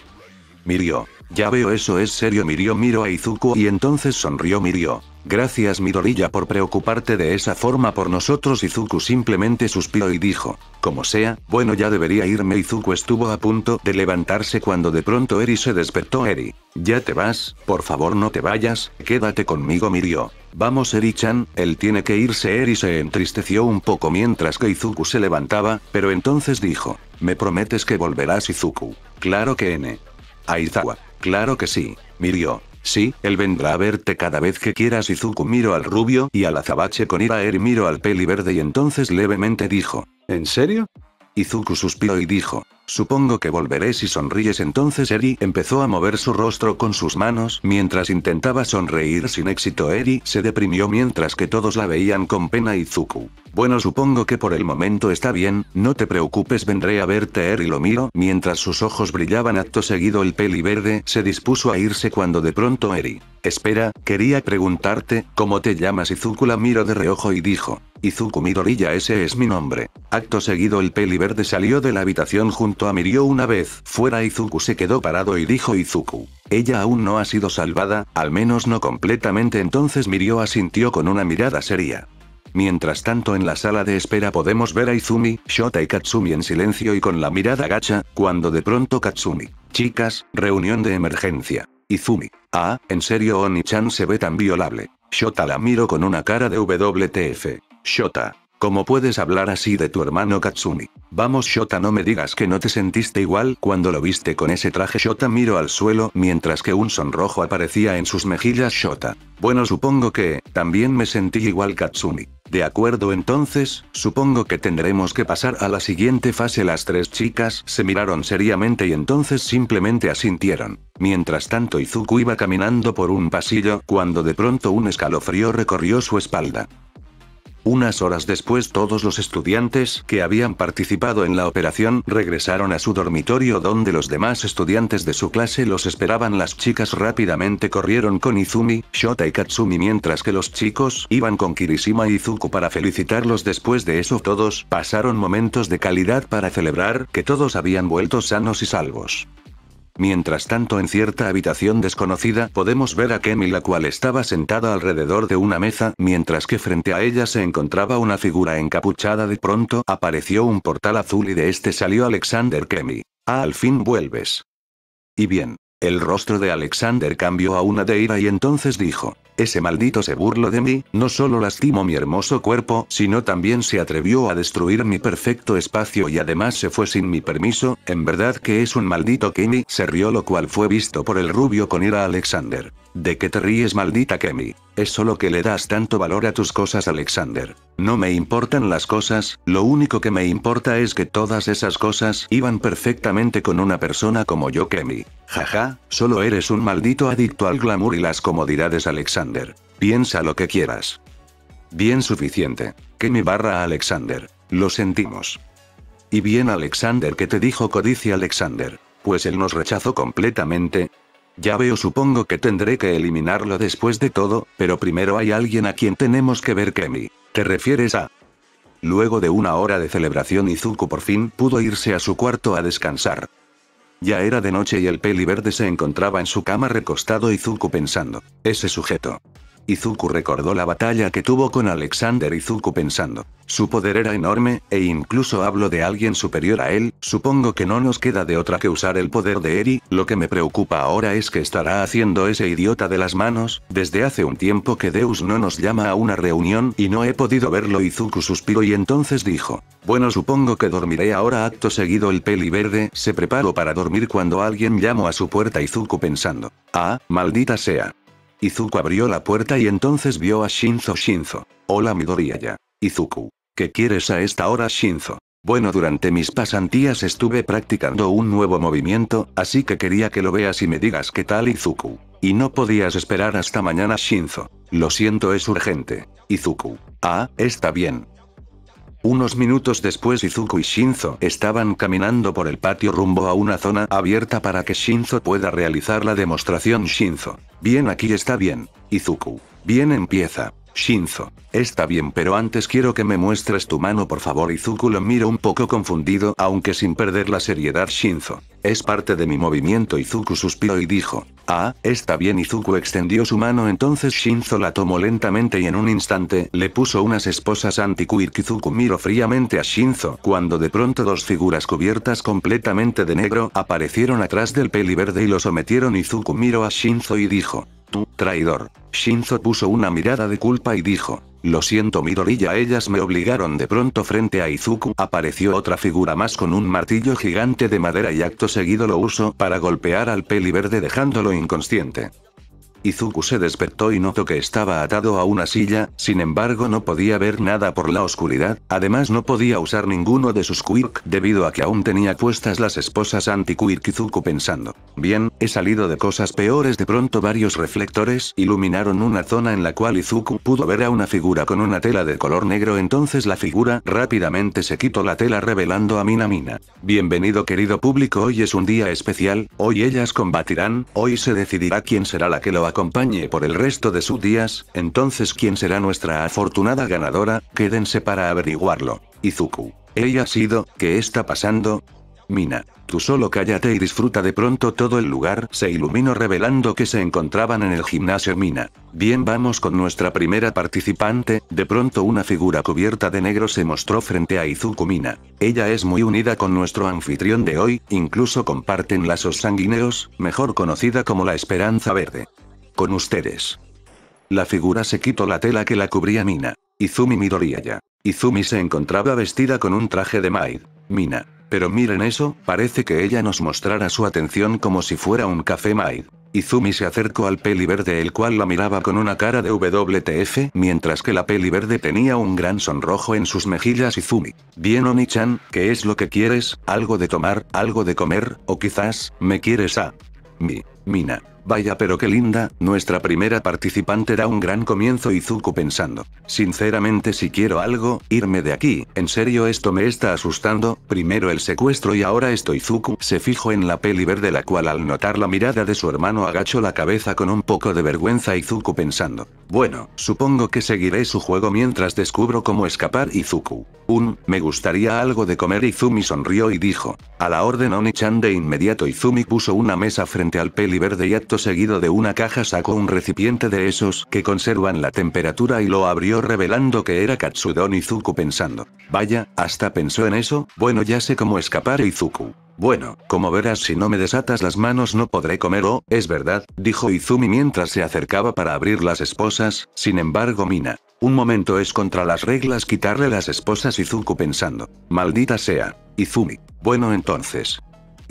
Mirio, ya veo eso es serio Mirio miró a Izuku y entonces sonrió Mirio. Gracias Mirorilla por preocuparte de esa forma por nosotros Izuku simplemente suspiró y dijo. Como sea, bueno ya debería irme Izuku estuvo a punto de levantarse cuando de pronto Eri se despertó Eri. Ya te vas, por favor no te vayas, quédate conmigo Mirio. Vamos Eri-chan, él tiene que irse Eri se entristeció un poco mientras que Izuku se levantaba, pero entonces dijo. Me prometes que volverás Izuku. Claro que N. Aizawa. Claro que sí, mirió, Sí, él vendrá a verte cada vez que quieras. Izuku miró al rubio y al azabache con ira. Eri miro al peli verde y entonces levemente dijo: ¿En serio? Izuku suspiró y dijo, supongo que volveré si sonríes entonces Eri empezó a mover su rostro con sus manos mientras intentaba sonreír sin éxito Eri se deprimió mientras que todos la veían con pena Izuku. Bueno supongo que por el momento está bien, no te preocupes vendré a verte Eri lo miro mientras sus ojos brillaban acto seguido el peli verde se dispuso a irse cuando de pronto Eri. Espera, quería preguntarte, ¿cómo te llamas? Izuku la miro de reojo y dijo. Izuku Midoriya ese es mi nombre. Acto seguido el peli verde salió de la habitación junto a Mirio una vez fuera Izuku se quedó parado y dijo Izuku. Ella aún no ha sido salvada, al menos no completamente entonces Mirio asintió con una mirada seria. Mientras tanto en la sala de espera podemos ver a Izumi, Shota y Katsumi en silencio y con la mirada gacha, cuando de pronto Katsumi. Chicas, reunión de emergencia. Izumi. Ah, en serio Oni-chan se ve tan violable. Shota la miro con una cara de WTF. Shota. ¿Cómo puedes hablar así de tu hermano Katsumi? Vamos Shota no me digas que no te sentiste igual cuando lo viste con ese traje Shota miro al suelo mientras que un sonrojo aparecía en sus mejillas Shota. Bueno supongo que, también me sentí igual Katsumi. De acuerdo entonces, supongo que tendremos que pasar a la siguiente fase. Las tres chicas se miraron seriamente y entonces simplemente asintieron. Mientras tanto Izuku iba caminando por un pasillo cuando de pronto un escalofrío recorrió su espalda. Unas horas después todos los estudiantes que habían participado en la operación regresaron a su dormitorio donde los demás estudiantes de su clase los esperaban. Las chicas rápidamente corrieron con Izumi, Shota y Katsumi mientras que los chicos iban con Kirishima y Zuko para felicitarlos. Después de eso todos pasaron momentos de calidad para celebrar que todos habían vuelto sanos y salvos. Mientras tanto en cierta habitación desconocida podemos ver a Kemi la cual estaba sentada alrededor de una mesa, mientras que frente a ella se encontraba una figura encapuchada de pronto apareció un portal azul y de este salió Alexander Kemi. Ah, al fin vuelves. Y bien. El rostro de Alexander cambió a una de ira y entonces dijo, ese maldito se burló de mí, no solo lastimó mi hermoso cuerpo, sino también se atrevió a destruir mi perfecto espacio y además se fue sin mi permiso, en verdad que es un maldito Kimi. se rió lo cual fue visto por el rubio con ira Alexander. ¿De qué te ríes maldita Kemi? Es solo que le das tanto valor a tus cosas Alexander. No me importan las cosas, lo único que me importa es que todas esas cosas iban perfectamente con una persona como yo Kemi. Jaja, solo eres un maldito adicto al glamour y las comodidades Alexander. Piensa lo que quieras. Bien suficiente. Kemi barra Alexander. Lo sentimos. Y bien Alexander que te dijo codicia Alexander. Pues él nos rechazó completamente, ya veo supongo que tendré que eliminarlo después de todo, pero primero hay alguien a quien tenemos que ver Kemi. ¿Te refieres a...? Luego de una hora de celebración Izuku por fin pudo irse a su cuarto a descansar. Ya era de noche y el peli verde se encontraba en su cama recostado Izuku pensando. Ese sujeto. Izuku recordó la batalla que tuvo con Alexander Izuku pensando. Su poder era enorme, e incluso hablo de alguien superior a él, supongo que no nos queda de otra que usar el poder de Eri, lo que me preocupa ahora es que estará haciendo ese idiota de las manos, desde hace un tiempo que Deus no nos llama a una reunión y no he podido verlo Izuku suspiró y entonces dijo. Bueno supongo que dormiré ahora acto seguido el peli verde se preparó para dormir cuando alguien llamó a su puerta Izuku pensando. Ah, maldita sea. Izuku abrió la puerta y entonces vio a Shinzo Shinzo. Hola Midoriya. Izuku. ¿Qué quieres a esta hora Shinzo? Bueno durante mis pasantías estuve practicando un nuevo movimiento, así que quería que lo veas y me digas qué tal Izuku. Y no podías esperar hasta mañana Shinzo. Lo siento es urgente. Izuku. Ah, está bien. Unos minutos después Izuku y Shinzo estaban caminando por el patio rumbo a una zona abierta para que Shinzo pueda realizar la demostración Shinzo. Bien aquí está bien. Izuku. Bien empieza. Shinzo. Está bien pero antes quiero que me muestres tu mano por favor Izuku lo miro un poco confundido aunque sin perder la seriedad Shinzo. Es parte de mi movimiento Izuku suspiró y dijo. Ah, está bien Izuku extendió su mano entonces Shinzo la tomó lentamente y en un instante le puso unas esposas anti Izuku miró fríamente a Shinzo cuando de pronto dos figuras cubiertas completamente de negro aparecieron atrás del peli verde y lo sometieron Izuku miró a Shinzo y dijo. Tú, Traidor. Shinzo puso una mirada de culpa y dijo. Lo siento dorilla. ellas me obligaron de pronto frente a Izuku apareció otra figura más con un martillo gigante de madera y acto seguido lo usó para golpear al peli verde dejándolo inconsciente. Izuku se despertó y notó que estaba atado a una silla, sin embargo no podía ver nada por la oscuridad, además no podía usar ninguno de sus quirk debido a que aún tenía puestas las esposas anti-quirk Izuku pensando. Bien, he salido de cosas peores de pronto varios reflectores iluminaron una zona en la cual Izuku pudo ver a una figura con una tela de color negro entonces la figura rápidamente se quitó la tela revelando a Minamina. Bienvenido querido público hoy es un día especial, hoy ellas combatirán, hoy se decidirá quién será la que lo acompañe por el resto de sus días, entonces ¿quién será nuestra afortunada ganadora? Quédense para averiguarlo. Izuku. Ella ha sido, ¿qué está pasando? Mina. Tú solo cállate y disfruta de pronto todo el lugar se iluminó revelando que se encontraban en el gimnasio Mina. Bien vamos con nuestra primera participante, de pronto una figura cubierta de negro se mostró frente a Izuku Mina. Ella es muy unida con nuestro anfitrión de hoy, incluso comparten lazos sanguíneos, mejor conocida como la Esperanza Verde. Con ustedes. La figura se quitó la tela que la cubría Mina. Izumi ya. Izumi se encontraba vestida con un traje de maid. Mina. Pero miren eso, parece que ella nos mostrara su atención como si fuera un café maid. Izumi se acercó al peli verde el cual la miraba con una cara de WTF mientras que la peli verde tenía un gran sonrojo en sus mejillas Izumi. Bien Oni-chan, ¿qué es lo que quieres? ¿Algo de tomar? ¿Algo de comer? ¿O quizás, me quieres a... mi... Mina? Vaya pero qué linda, nuestra primera participante da un gran comienzo Izuku pensando. Sinceramente si quiero algo, irme de aquí, en serio esto me está asustando, primero el secuestro y ahora esto Izuku se fijó en la peli verde la cual al notar la mirada de su hermano agachó la cabeza con un poco de vergüenza Izuku pensando. Bueno, supongo que seguiré su juego mientras descubro cómo escapar Izuku. Un, me gustaría algo de comer Izumi sonrió y dijo. A la orden Oni-chan de inmediato Izumi puso una mesa frente al peli verde y acto seguido de una caja sacó un recipiente de esos que conservan la temperatura y lo abrió revelando que era Katsudon Izuku pensando. Vaya, hasta pensó en eso, bueno ya sé cómo escapar Izuku. Bueno, como verás si no me desatas las manos no podré comer oh, es verdad, dijo Izumi mientras se acercaba para abrir las esposas, sin embargo Mina. Un momento es contra las reglas quitarle las esposas Izuku pensando. Maldita sea. Izumi. Bueno entonces,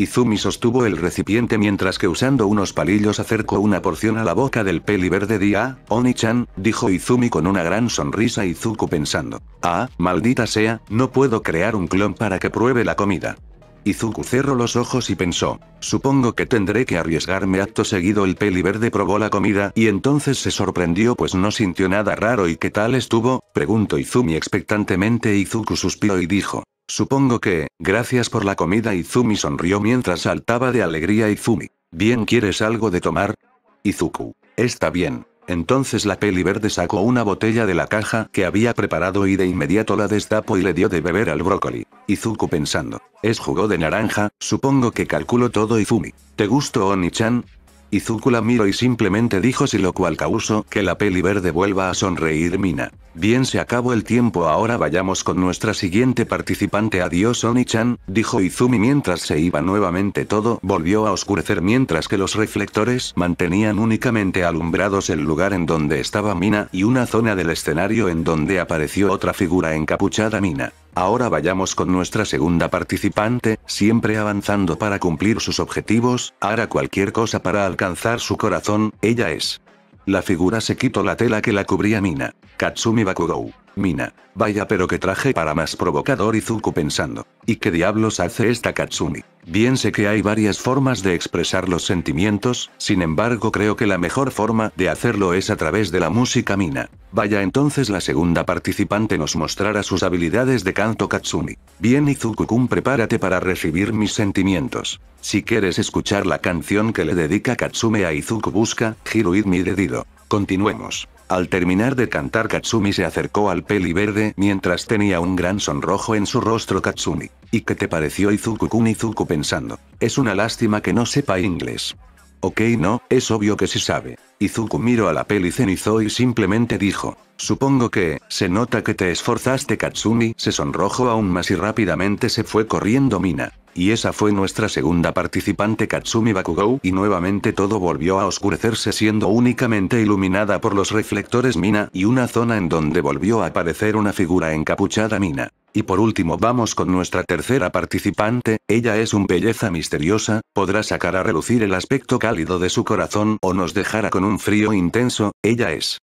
Izumi sostuvo el recipiente mientras que usando unos palillos acercó una porción a la boca del peli verde día. Oni-chan, dijo Izumi con una gran sonrisa Izuku pensando. Ah, maldita sea, no puedo crear un clon para que pruebe la comida. Izuku cerró los ojos y pensó. Supongo que tendré que arriesgarme acto seguido el peli verde probó la comida y entonces se sorprendió pues no sintió nada raro y qué tal estuvo, preguntó Izumi expectantemente Izuku suspiró y dijo. Supongo que, gracias por la comida Izumi sonrió mientras saltaba de alegría Izumi. ¿Bien quieres algo de tomar? Izuku. Está bien. Entonces la peli verde sacó una botella de la caja que había preparado y de inmediato la destapó y le dio de beber al brócoli. Izuku pensando. Es jugo de naranja, supongo que calculo todo Izumi. ¿Te gustó Oni-chan? Izuku la miró y simplemente dijo si lo cual causó que la peli verde vuelva a sonreír Mina. Bien se acabó el tiempo ahora vayamos con nuestra siguiente participante adiós Oni-chan, dijo Izumi mientras se iba nuevamente todo volvió a oscurecer mientras que los reflectores mantenían únicamente alumbrados el lugar en donde estaba Mina y una zona del escenario en donde apareció otra figura encapuchada Mina. Ahora vayamos con nuestra segunda participante, siempre avanzando para cumplir sus objetivos, hará cualquier cosa para alcanzar su corazón, ella es. La figura se quitó la tela que la cubría Mina. Katsumi Bakugou. Mina. Vaya pero que traje para más provocador Izuku pensando. ¿Y qué diablos hace esta Katsumi? Bien sé que hay varias formas de expresar los sentimientos, sin embargo creo que la mejor forma de hacerlo es a través de la música Mina. Vaya entonces la segunda participante nos mostrará sus habilidades de canto Katsumi. Bien Izuku-kun prepárate para recibir mis sentimientos. Si quieres escuchar la canción que le dedica Katsume a Izuku busca, Hiruid mi dedido. Continuemos. Al terminar de cantar Katsumi se acercó al peli verde mientras tenía un gran sonrojo en su rostro Katsumi. ¿Y qué te pareció Izuku-kun Izuku pensando? Es una lástima que no sepa inglés. Ok no, es obvio que sí sabe. Izuku miró a la peli cenizó y simplemente dijo. Supongo que, se nota que te esforzaste Katsumi se sonrojó aún más y rápidamente se fue corriendo Mina y esa fue nuestra segunda participante Katsumi Bakugou y nuevamente todo volvió a oscurecerse siendo únicamente iluminada por los reflectores Mina y una zona en donde volvió a aparecer una figura encapuchada Mina. Y por último vamos con nuestra tercera participante, ella es un belleza misteriosa, podrá sacar a relucir el aspecto cálido de su corazón o nos dejará con un frío intenso, ella es.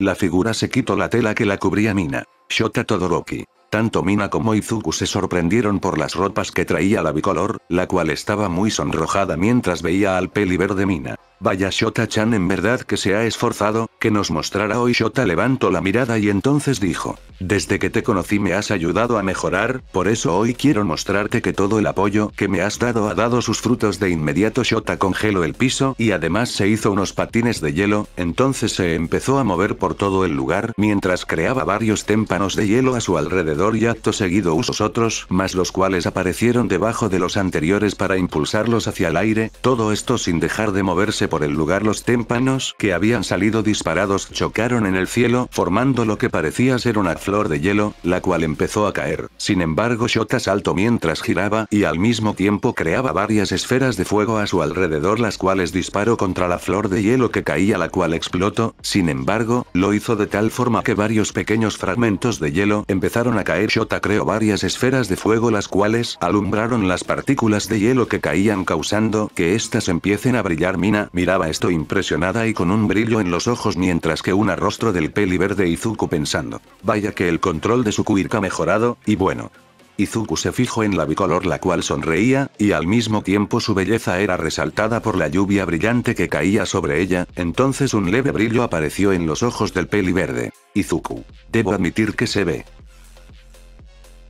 La figura se quitó la tela que la cubría Mina. Shota Todoroki. Tanto Mina como Izuku se sorprendieron por las ropas que traía la bicolor, la cual estaba muy sonrojada mientras veía al peli verde Mina. Vaya Shota-chan en verdad que se ha esforzado, que nos mostrará hoy Shota levantó la mirada y entonces dijo, desde que te conocí me has ayudado a mejorar, por eso hoy quiero mostrarte que todo el apoyo que me has dado ha dado sus frutos de inmediato Shota congeló el piso y además se hizo unos patines de hielo, entonces se empezó a mover por todo el lugar mientras creaba varios témpanos de hielo a su alrededor y acto seguido usos otros, más los cuales aparecieron debajo de los anteriores para impulsarlos hacia el aire, todo esto sin dejar de moverse por el lugar los témpanos que habían salido disparados chocaron en el cielo, formando lo que parecía ser una flor de hielo, la cual empezó a caer. Sin embargo Shota saltó mientras giraba y al mismo tiempo creaba varias esferas de fuego a su alrededor las cuales disparó contra la flor de hielo que caía la cual explotó, sin embargo, lo hizo de tal forma que varios pequeños fragmentos de hielo empezaron a caer Shota creó varias esferas de fuego las cuales alumbraron las partículas de hielo que caían causando que éstas empiecen a brillar mina Miraba esto impresionada y con un brillo en los ojos mientras que un rostro del peli verde Izuku pensando. Vaya que el control de su Kuirka ha mejorado, y bueno. Izuku se fijó en la bicolor la cual sonreía, y al mismo tiempo su belleza era resaltada por la lluvia brillante que caía sobre ella, entonces un leve brillo apareció en los ojos del peli verde. Izuku. Debo admitir que se ve.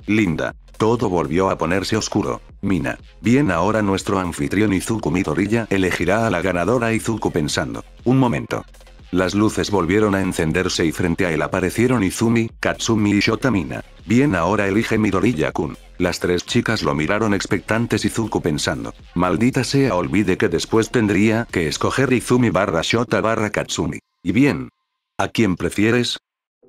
Linda. Todo volvió a ponerse oscuro. Mina. Bien ahora nuestro anfitrión Izuku Midorilla elegirá a la ganadora Izuku pensando. Un momento. Las luces volvieron a encenderse y frente a él aparecieron Izumi, Katsumi y Shota Mina. Bien ahora elige Midorilla-kun. Las tres chicas lo miraron expectantes Izuku pensando. Maldita sea olvide que después tendría que escoger Izumi barra Shota barra Katsumi. Y bien. ¿A quién prefieres?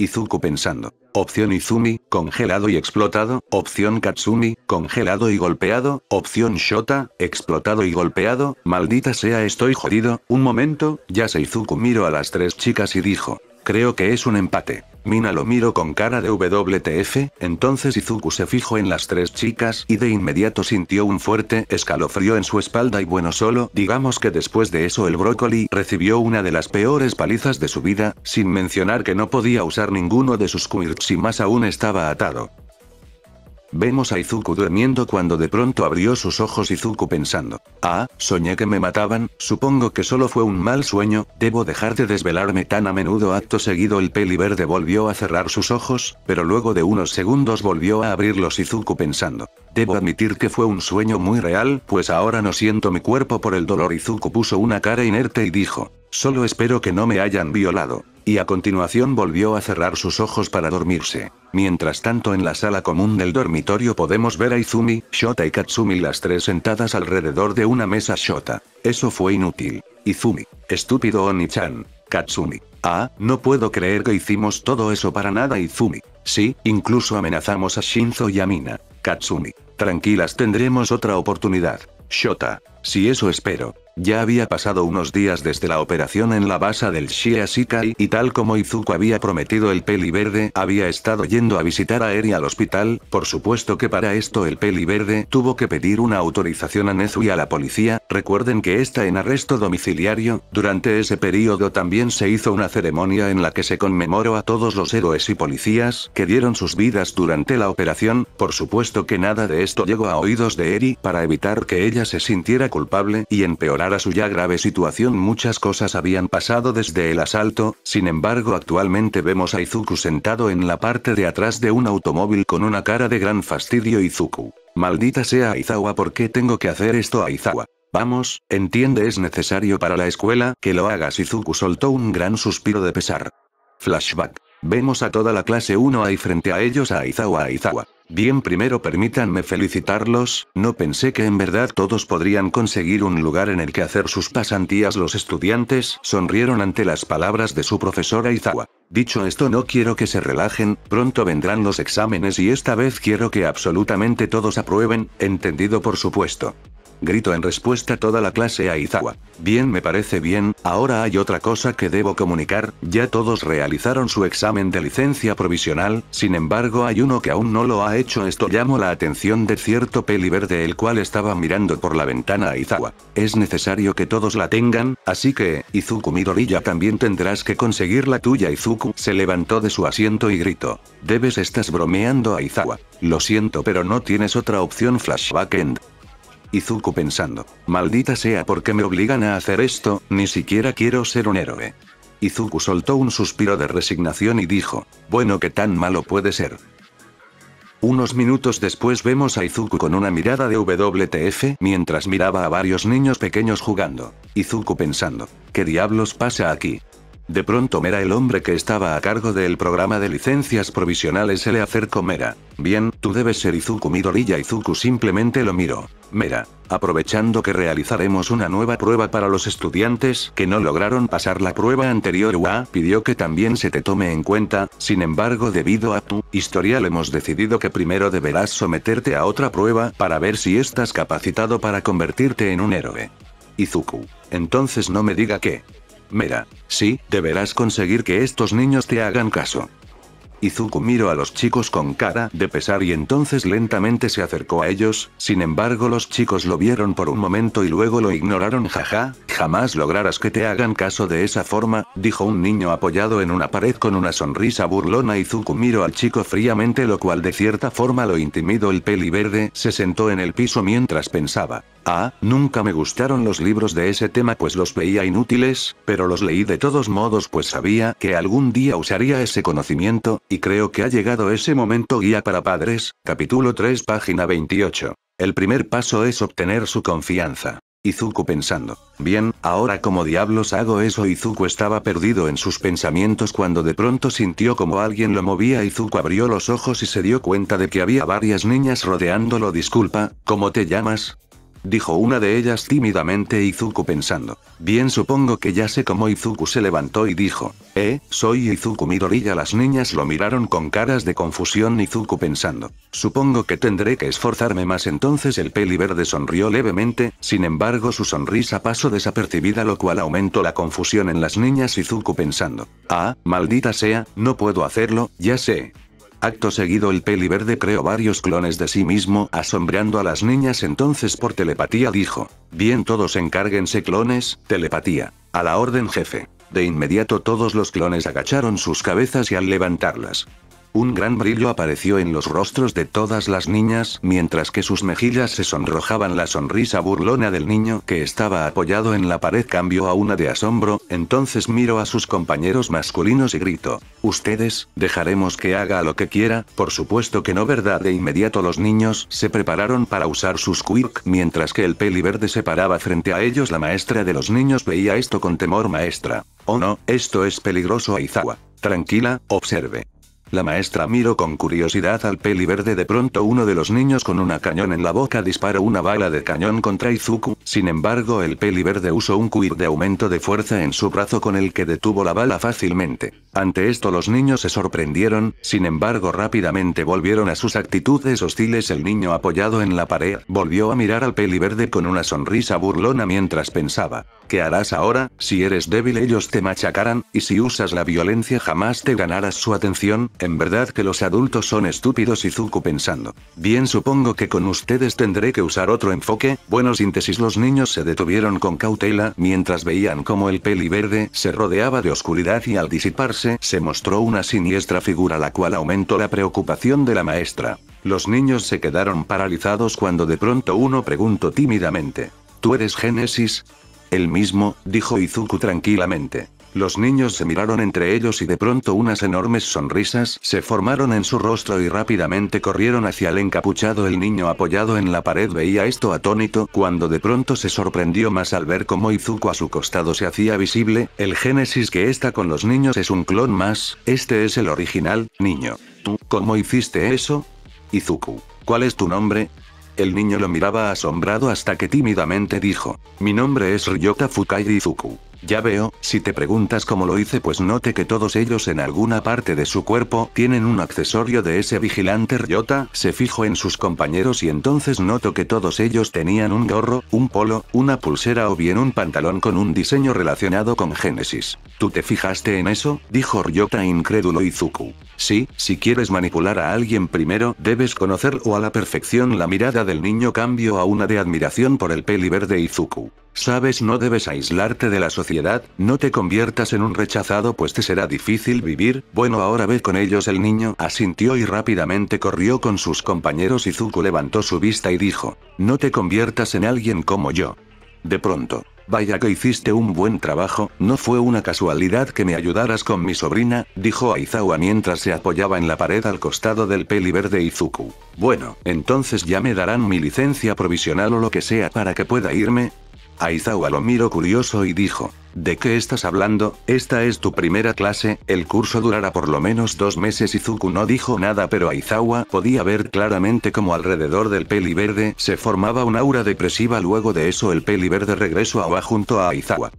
Izuku pensando. Opción Izumi, congelado y explotado. Opción Katsumi, congelado y golpeado. Opción Shota, explotado y golpeado. Maldita sea, estoy jodido. Un momento, ya se Izuku miró a las tres chicas y dijo. Creo que es un empate. Mina lo miro con cara de WTF, entonces Izuku se fijó en las tres chicas y de inmediato sintió un fuerte escalofrío en su espalda y bueno solo, digamos que después de eso el brócoli recibió una de las peores palizas de su vida, sin mencionar que no podía usar ninguno de sus quirks y más aún estaba atado. Vemos a Izuku durmiendo cuando de pronto abrió sus ojos Izuku pensando. Ah, soñé que me mataban, supongo que solo fue un mal sueño, debo dejar de desvelarme tan a menudo acto seguido el peli verde volvió a cerrar sus ojos, pero luego de unos segundos volvió a abrirlos Izuku pensando. Debo admitir que fue un sueño muy real, pues ahora no siento mi cuerpo por el dolor Izuku puso una cara inerte y dijo. Solo espero que no me hayan violado. Y a continuación volvió a cerrar sus ojos para dormirse. Mientras tanto en la sala común del dormitorio podemos ver a Izumi, Shota y Katsumi las tres sentadas alrededor de una mesa Shota. Eso fue inútil. Izumi. Estúpido Oni-chan. Katsumi. Ah, no puedo creer que hicimos todo eso para nada Izumi. Sí, incluso amenazamos a Shinzo y a Mina. Katsumi. Tranquilas tendremos otra oportunidad. Shota. Si eso espero. Ya había pasado unos días desde la operación en la base del Shia y tal como Izuku había prometido el peli verde había estado yendo a visitar a Eri al hospital, por supuesto que para esto el peli verde tuvo que pedir una autorización a Nezu y a la policía, recuerden que está en arresto domiciliario, durante ese periodo también se hizo una ceremonia en la que se conmemoró a todos los héroes y policías que dieron sus vidas durante la operación, por supuesto que nada de esto llegó a oídos de Eri para evitar que ella se sintiera culpable y empeorara su ya grave situación muchas cosas habían pasado desde el asalto, sin embargo actualmente vemos a Izuku sentado en la parte de atrás de un automóvil con una cara de gran fastidio Izuku. Maldita sea Aizawa ¿por qué tengo que hacer esto Aizawa? Vamos, entiende es necesario para la escuela que lo hagas Izuku soltó un gran suspiro de pesar. Flashback. Vemos a toda la clase 1 ahí frente a ellos a Aizawa Aizawa. Bien, primero permítanme felicitarlos, no pensé que en verdad todos podrían conseguir un lugar en el que hacer sus pasantías. Los estudiantes sonrieron ante las palabras de su profesora Izawa. Dicho esto, no quiero que se relajen, pronto vendrán los exámenes y esta vez quiero que absolutamente todos aprueben, entendido por supuesto gritó en respuesta toda la clase a Izawa. Bien me parece bien, ahora hay otra cosa que debo comunicar, ya todos realizaron su examen de licencia provisional, sin embargo hay uno que aún no lo ha hecho esto llamó la atención de cierto peli verde el cual estaba mirando por la ventana a Izawa. Es necesario que todos la tengan, así que, Izuku Midoriya también tendrás que conseguir la tuya Izuku se levantó de su asiento y gritó. Debes estás bromeando a Izawa. Lo siento pero no tienes otra opción flashback end. Izuku pensando, maldita sea porque me obligan a hacer esto, ni siquiera quiero ser un héroe. Izuku soltó un suspiro de resignación y dijo, bueno que tan malo puede ser. Unos minutos después vemos a Izuku con una mirada de WTF mientras miraba a varios niños pequeños jugando. Izuku pensando, ¿qué diablos pasa aquí? De pronto Mera el hombre que estaba a cargo del programa de licencias provisionales se le acercó Mera. Bien, tú debes ser Izuku Midoriya Izuku simplemente lo miro. Mera. Aprovechando que realizaremos una nueva prueba para los estudiantes que no lograron pasar la prueba anterior UA pidió que también se te tome en cuenta, sin embargo debido a tu historial hemos decidido que primero deberás someterte a otra prueba para ver si estás capacitado para convertirte en un héroe. Izuku. Entonces no me diga que. Mera. Sí, deberás conseguir que estos niños te hagan caso. Izuku miró a los chicos con cara de pesar y entonces lentamente se acercó a ellos, sin embargo los chicos lo vieron por un momento y luego lo ignoraron jaja, jamás lograrás que te hagan caso de esa forma, dijo un niño apoyado en una pared con una sonrisa burlona Izuku miró al chico fríamente lo cual de cierta forma lo intimidó el peli verde se sentó en el piso mientras pensaba. Ah, nunca me gustaron los libros de ese tema pues los veía inútiles, pero los leí de todos modos pues sabía que algún día usaría ese conocimiento, y creo que ha llegado ese momento guía para padres, capítulo 3 página 28. El primer paso es obtener su confianza. Izuku pensando. Bien, ahora como diablos hago eso Izuku estaba perdido en sus pensamientos cuando de pronto sintió como alguien lo movía Izuku abrió los ojos y se dio cuenta de que había varias niñas rodeándolo disculpa, ¿cómo te llamas? dijo una de ellas tímidamente Izuku pensando. Bien supongo que ya sé cómo Izuku se levantó y dijo, eh, soy Izuku Midorilla. Las niñas lo miraron con caras de confusión Izuku pensando. Supongo que tendré que esforzarme más entonces el peli verde sonrió levemente, sin embargo su sonrisa pasó desapercibida lo cual aumentó la confusión en las niñas Izuku pensando. Ah, maldita sea, no puedo hacerlo, ya sé, Acto seguido el peli verde creó varios clones de sí mismo asombrando a las niñas entonces por telepatía dijo. Bien todos encárguense clones, telepatía. A la orden jefe. De inmediato todos los clones agacharon sus cabezas y al levantarlas, un gran brillo apareció en los rostros de todas las niñas, mientras que sus mejillas se sonrojaban. La sonrisa burlona del niño que estaba apoyado en la pared cambió a una de asombro, entonces miró a sus compañeros masculinos y gritó: Ustedes, dejaremos que haga lo que quiera, por supuesto que no verdad. De inmediato los niños se prepararon para usar sus quirk, mientras que el peli verde se paraba frente a ellos. La maestra de los niños veía esto con temor maestra. Oh no, esto es peligroso Aizawa. Tranquila, observe. La maestra miró con curiosidad al peli verde. De pronto uno de los niños con una cañón en la boca disparó una bala de cañón contra Izuku, sin embargo el peli verde usó un quid de aumento de fuerza en su brazo con el que detuvo la bala fácilmente. Ante esto los niños se sorprendieron, sin embargo rápidamente volvieron a sus actitudes hostiles. El niño apoyado en la pared volvió a mirar al peli verde con una sonrisa burlona mientras pensaba, ¿qué harás ahora? Si eres débil ellos te machacarán, y si usas la violencia jamás te ganarás su atención, en verdad que los adultos son estúpidos Izuku pensando. Bien supongo que con ustedes tendré que usar otro enfoque, bueno síntesis los niños se detuvieron con cautela mientras veían cómo el peli verde se rodeaba de oscuridad y al disiparse se mostró una siniestra figura la cual aumentó la preocupación de la maestra. Los niños se quedaron paralizados cuando de pronto uno preguntó tímidamente. ¿Tú eres Génesis? El mismo, dijo Izuku tranquilamente. Los niños se miraron entre ellos y de pronto unas enormes sonrisas se formaron en su rostro y rápidamente corrieron hacia el encapuchado. El niño apoyado en la pared veía esto atónito cuando de pronto se sorprendió más al ver cómo Izuku a su costado se hacía visible, el génesis que está con los niños es un clon más, este es el original, niño. ¿Tú cómo hiciste eso? Izuku, ¿cuál es tu nombre? El niño lo miraba asombrado hasta que tímidamente dijo, mi nombre es Ryota Fukai Izuku. Ya veo, si te preguntas cómo lo hice pues note que todos ellos en alguna parte de su cuerpo tienen un accesorio de ese vigilante Ryota, se fijó en sus compañeros y entonces noto que todos ellos tenían un gorro, un polo, una pulsera o bien un pantalón con un diseño relacionado con Génesis. ¿Tú te fijaste en eso? dijo Ryota incrédulo Izuku. Sí, si quieres manipular a alguien primero debes conocer o a la perfección la mirada del niño cambio a una de admiración por el peli verde Izuku. Sabes no debes aislarte de la sociedad no te conviertas en un rechazado pues te será difícil vivir, bueno ahora ve con ellos el niño asintió y rápidamente corrió con sus compañeros y levantó su vista y dijo, no te conviertas en alguien como yo. De pronto, Vaya que hiciste un buen trabajo, no fue una casualidad que me ayudaras con mi sobrina, dijo Aizawa mientras se apoyaba en la pared al costado del peli verde Izuku. Bueno, entonces ya me darán mi licencia provisional o lo que sea para que pueda irme. Aizawa lo miró curioso y dijo, ¿De qué estás hablando? Esta es tu primera clase, el curso durará por lo menos dos meses. Izuku no dijo nada, pero Aizawa podía ver claramente como alrededor del peli verde se formaba un aura depresiva. Luego de eso, el peli verde regresó a junto a Aizawa.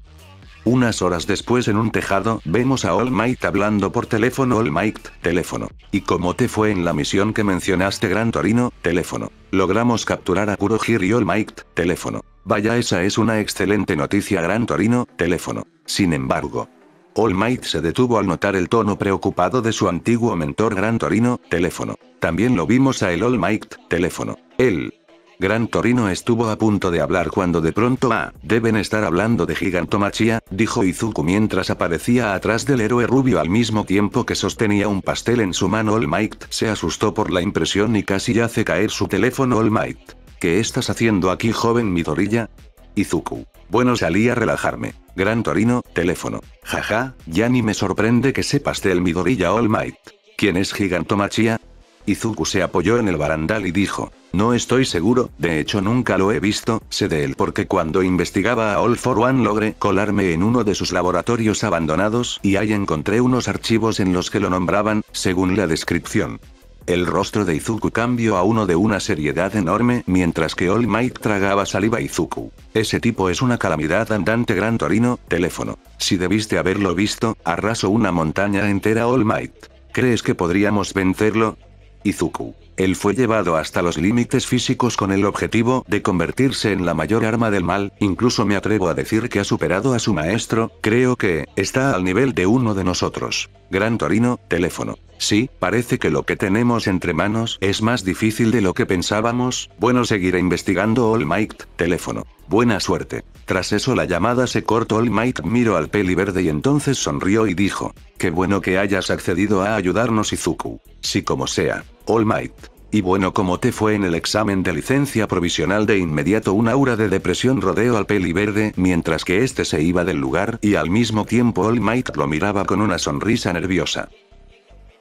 Unas horas después en un tejado, vemos a All Might hablando por teléfono All Might, teléfono. ¿Y cómo te fue en la misión que mencionaste Gran Torino? Teléfono. Logramos capturar a Kurohir y All Might, teléfono. Vaya esa es una excelente noticia Gran Torino, teléfono. Sin embargo. All Might se detuvo al notar el tono preocupado de su antiguo mentor Gran Torino, teléfono. También lo vimos a el All Might, teléfono. El Gran Torino estuvo a punto de hablar cuando de pronto ah, deben estar hablando de gigantomachia, dijo Izuku mientras aparecía atrás del héroe rubio al mismo tiempo que sostenía un pastel en su mano All Might se asustó por la impresión y casi hace caer su teléfono All Might. ¿Qué estás haciendo aquí joven Midorilla? Izuku. Bueno salí a relajarme. Gran Torino, teléfono. Jaja, ya ni me sorprende que sepas del Midorilla All Might. ¿Quién es Gigantomachia? Izuku se apoyó en el barandal y dijo, no estoy seguro, de hecho nunca lo he visto, sé de él porque cuando investigaba a All for One logré colarme en uno de sus laboratorios abandonados y ahí encontré unos archivos en los que lo nombraban, según la descripción. El rostro de Izuku cambió a uno de una seriedad enorme mientras que All Might tragaba saliva Izuku. Ese tipo es una calamidad andante gran torino, teléfono. Si debiste haberlo visto, arrasó una montaña entera All Might. ¿Crees que podríamos vencerlo? Izuku. Él fue llevado hasta los límites físicos con el objetivo de convertirse en la mayor arma del mal, incluso me atrevo a decir que ha superado a su maestro, creo que, está al nivel de uno de nosotros. Gran Torino, teléfono. Sí, parece que lo que tenemos entre manos es más difícil de lo que pensábamos. Bueno, seguiré investigando All Might, teléfono. Buena suerte. Tras eso la llamada se cortó. All Might miró al peli verde y entonces sonrió y dijo, Qué bueno que hayas accedido a ayudarnos Izuku. Sí, como sea, All Might. Y bueno, como te fue en el examen de licencia provisional de inmediato una aura de depresión rodeó al peli verde mientras que este se iba del lugar y al mismo tiempo All Might lo miraba con una sonrisa nerviosa.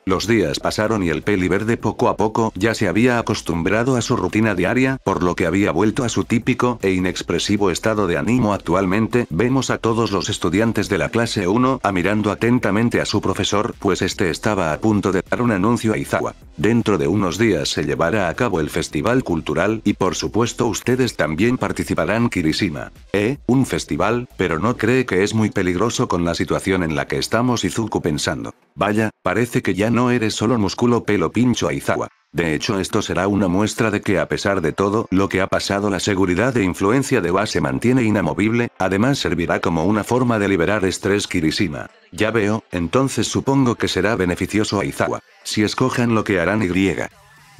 Los días pasaron y el peli verde poco a poco ya se había acostumbrado a su rutina diaria, por lo que había vuelto a su típico e inexpresivo estado de ánimo actualmente. Vemos a todos los estudiantes de la clase 1 a ah, mirando atentamente a su profesor, pues este estaba a punto de dar un anuncio a Izawa. Dentro de unos días se llevará a cabo el festival cultural y por supuesto ustedes también participarán Kirishima. Eh, un festival, pero no cree que es muy peligroso con la situación en la que estamos Izuku pensando. Vaya, parece que ya no eres solo músculo pelo pincho Aizawa. De hecho esto será una muestra de que a pesar de todo lo que ha pasado la seguridad e influencia de Ba se mantiene inamovible, además servirá como una forma de liberar estrés Kirishima. Ya veo, entonces supongo que será beneficioso Aizawa. Si escojan lo que harán Y.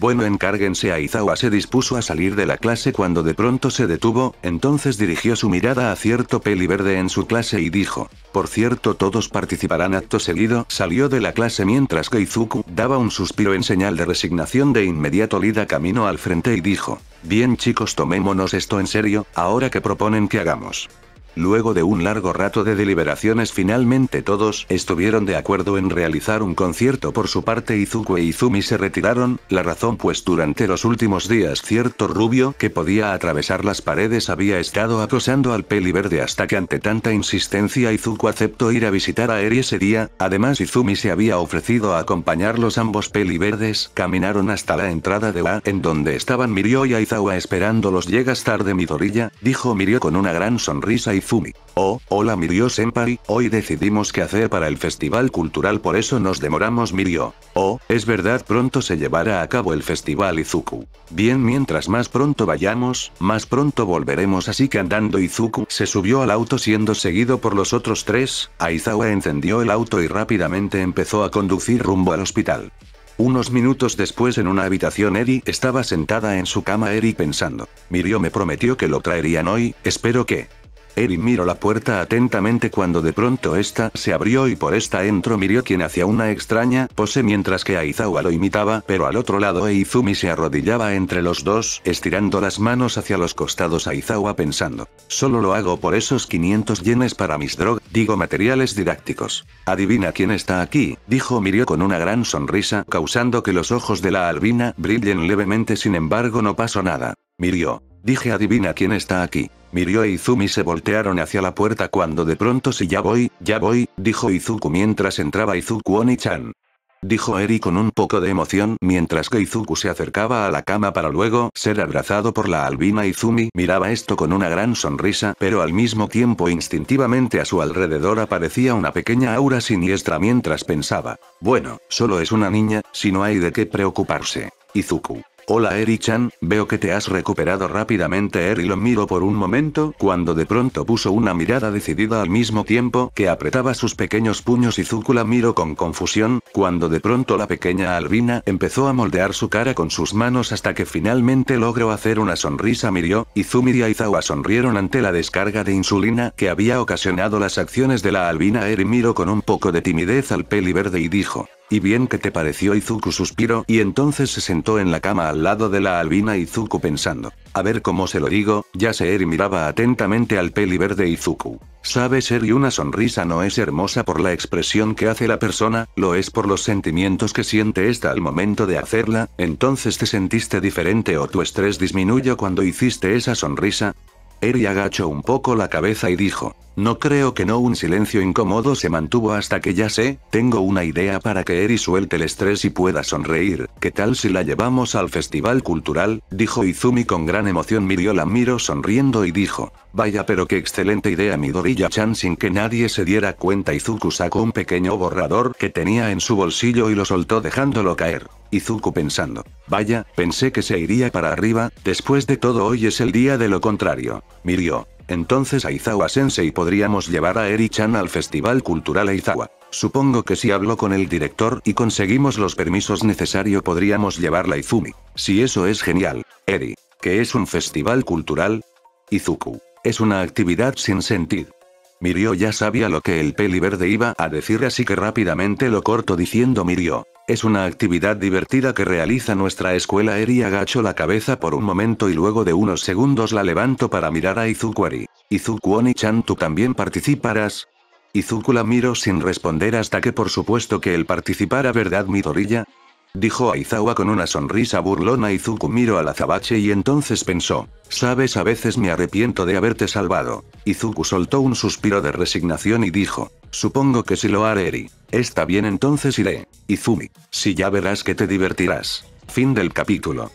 Bueno, encárguense. Izawa se dispuso a salir de la clase cuando de pronto se detuvo, entonces dirigió su mirada a cierto peli verde en su clase y dijo. Por cierto, todos participarán acto seguido. Salió de la clase mientras Izuku daba un suspiro en señal de resignación. De inmediato Lida camino al frente y dijo. Bien chicos, tomémonos esto en serio, ahora que proponen que hagamos. Luego de un largo rato de deliberaciones finalmente todos estuvieron de acuerdo en realizar un concierto por su parte Izuku e Izumi se retiraron, la razón pues durante los últimos días cierto rubio que podía atravesar las paredes había estado acosando al peli verde hasta que ante tanta insistencia Izuku aceptó ir a visitar a Eri ese día, además Izumi se había ofrecido a acompañarlos ambos peli verdes, caminaron hasta la entrada de la en donde estaban Mirio y Aizawa esperándolos llegas tarde Midorilla, dijo Mirio con una gran sonrisa y Oh, hola Mirio Senpai, hoy decidimos qué hacer para el festival cultural por eso nos demoramos Mirio. Oh, es verdad pronto se llevará a cabo el festival Izuku. Bien mientras más pronto vayamos, más pronto volveremos así que andando Izuku se subió al auto siendo seguido por los otros tres, Aizawa encendió el auto y rápidamente empezó a conducir rumbo al hospital. Unos minutos después en una habitación Eri estaba sentada en su cama Eri pensando. Mirio me prometió que lo traerían hoy, espero que... Erin miró la puerta atentamente cuando de pronto esta se abrió y por esta entró Mirio quien hacía una extraña pose mientras que Aizawa lo imitaba pero al otro lado Eizumi se arrodillaba entre los dos estirando las manos hacia los costados Aizawa pensando. Solo lo hago por esos 500 yenes para mis drogas, digo materiales didácticos. Adivina quién está aquí, dijo Mirio con una gran sonrisa causando que los ojos de la albina brillen levemente sin embargo no pasó nada. Mirio, Dije adivina quién está aquí. Mirio e Izumi se voltearon hacia la puerta cuando de pronto si ya voy, ya voy, dijo Izuku mientras entraba Izuku Oni-chan. Dijo Eri con un poco de emoción mientras que Izuku se acercaba a la cama para luego ser abrazado por la albina Izumi miraba esto con una gran sonrisa pero al mismo tiempo instintivamente a su alrededor aparecía una pequeña aura siniestra mientras pensaba, bueno, solo es una niña, si no hay de qué preocuparse. Izuku. Hola Eri-chan, veo que te has recuperado rápidamente Eri lo miró por un momento cuando de pronto puso una mirada decidida al mismo tiempo que apretaba sus pequeños puños y Zuku la con confusión, cuando de pronto la pequeña Albina empezó a moldear su cara con sus manos hasta que finalmente logró hacer una sonrisa y Izumi y Aizawa sonrieron ante la descarga de insulina que había ocasionado las acciones de la Albina Eri miró con un poco de timidez al peli verde y dijo. ¿Y bien que te pareció? Izuku suspiró y entonces se sentó en la cama al lado de la albina Izuku pensando. A ver cómo se lo digo, ya Eri miraba atentamente al peli verde Izuku. Sabes ser y una sonrisa no es hermosa por la expresión que hace la persona, lo es por los sentimientos que siente esta al momento de hacerla, entonces te sentiste diferente o tu estrés disminuyó cuando hiciste esa sonrisa. Eri agachó un poco la cabeza y dijo, no creo que no un silencio incómodo se mantuvo hasta que ya sé, tengo una idea para que Eri suelte el estrés y pueda sonreír, ¿qué tal si la llevamos al festival cultural? dijo Izumi con gran emoción Mirio la miro sonriendo y dijo, vaya pero qué excelente idea Midoriya-chan sin que nadie se diera cuenta Izuku sacó un pequeño borrador que tenía en su bolsillo y lo soltó dejándolo caer. Izuku pensando. Vaya, pensé que se iría para arriba, después de todo hoy es el día de lo contrario. Mirio, entonces Aizawa Sensei podríamos llevar a Eri-chan al Festival Cultural Aizawa. Supongo que si hablo con el director y conseguimos los permisos necesarios podríamos llevarla a Izumi. Si eso es genial. Eri, que es un festival cultural? Izuku, es una actividad sin sentido. Mirio ya sabía lo que el peli verde iba a decir así que rápidamente lo corto diciendo Mirio. Es una actividad divertida que realiza nuestra escuela Eri agacho la cabeza por un momento y luego de unos segundos la levanto para mirar a Izukuari. Izuku chan tú también participarás, Izuku la miro sin responder hasta que por supuesto que él participara, ¿verdad Midoriya? Dijo Aizawa con una sonrisa burlona y Zuko miró al azabache y entonces pensó. Sabes a veces me arrepiento de haberte salvado. Izuku soltó un suspiro de resignación y dijo. Supongo que si lo haré Eri. Está bien entonces iré. Izumi. Si ya verás que te divertirás. Fin del capítulo.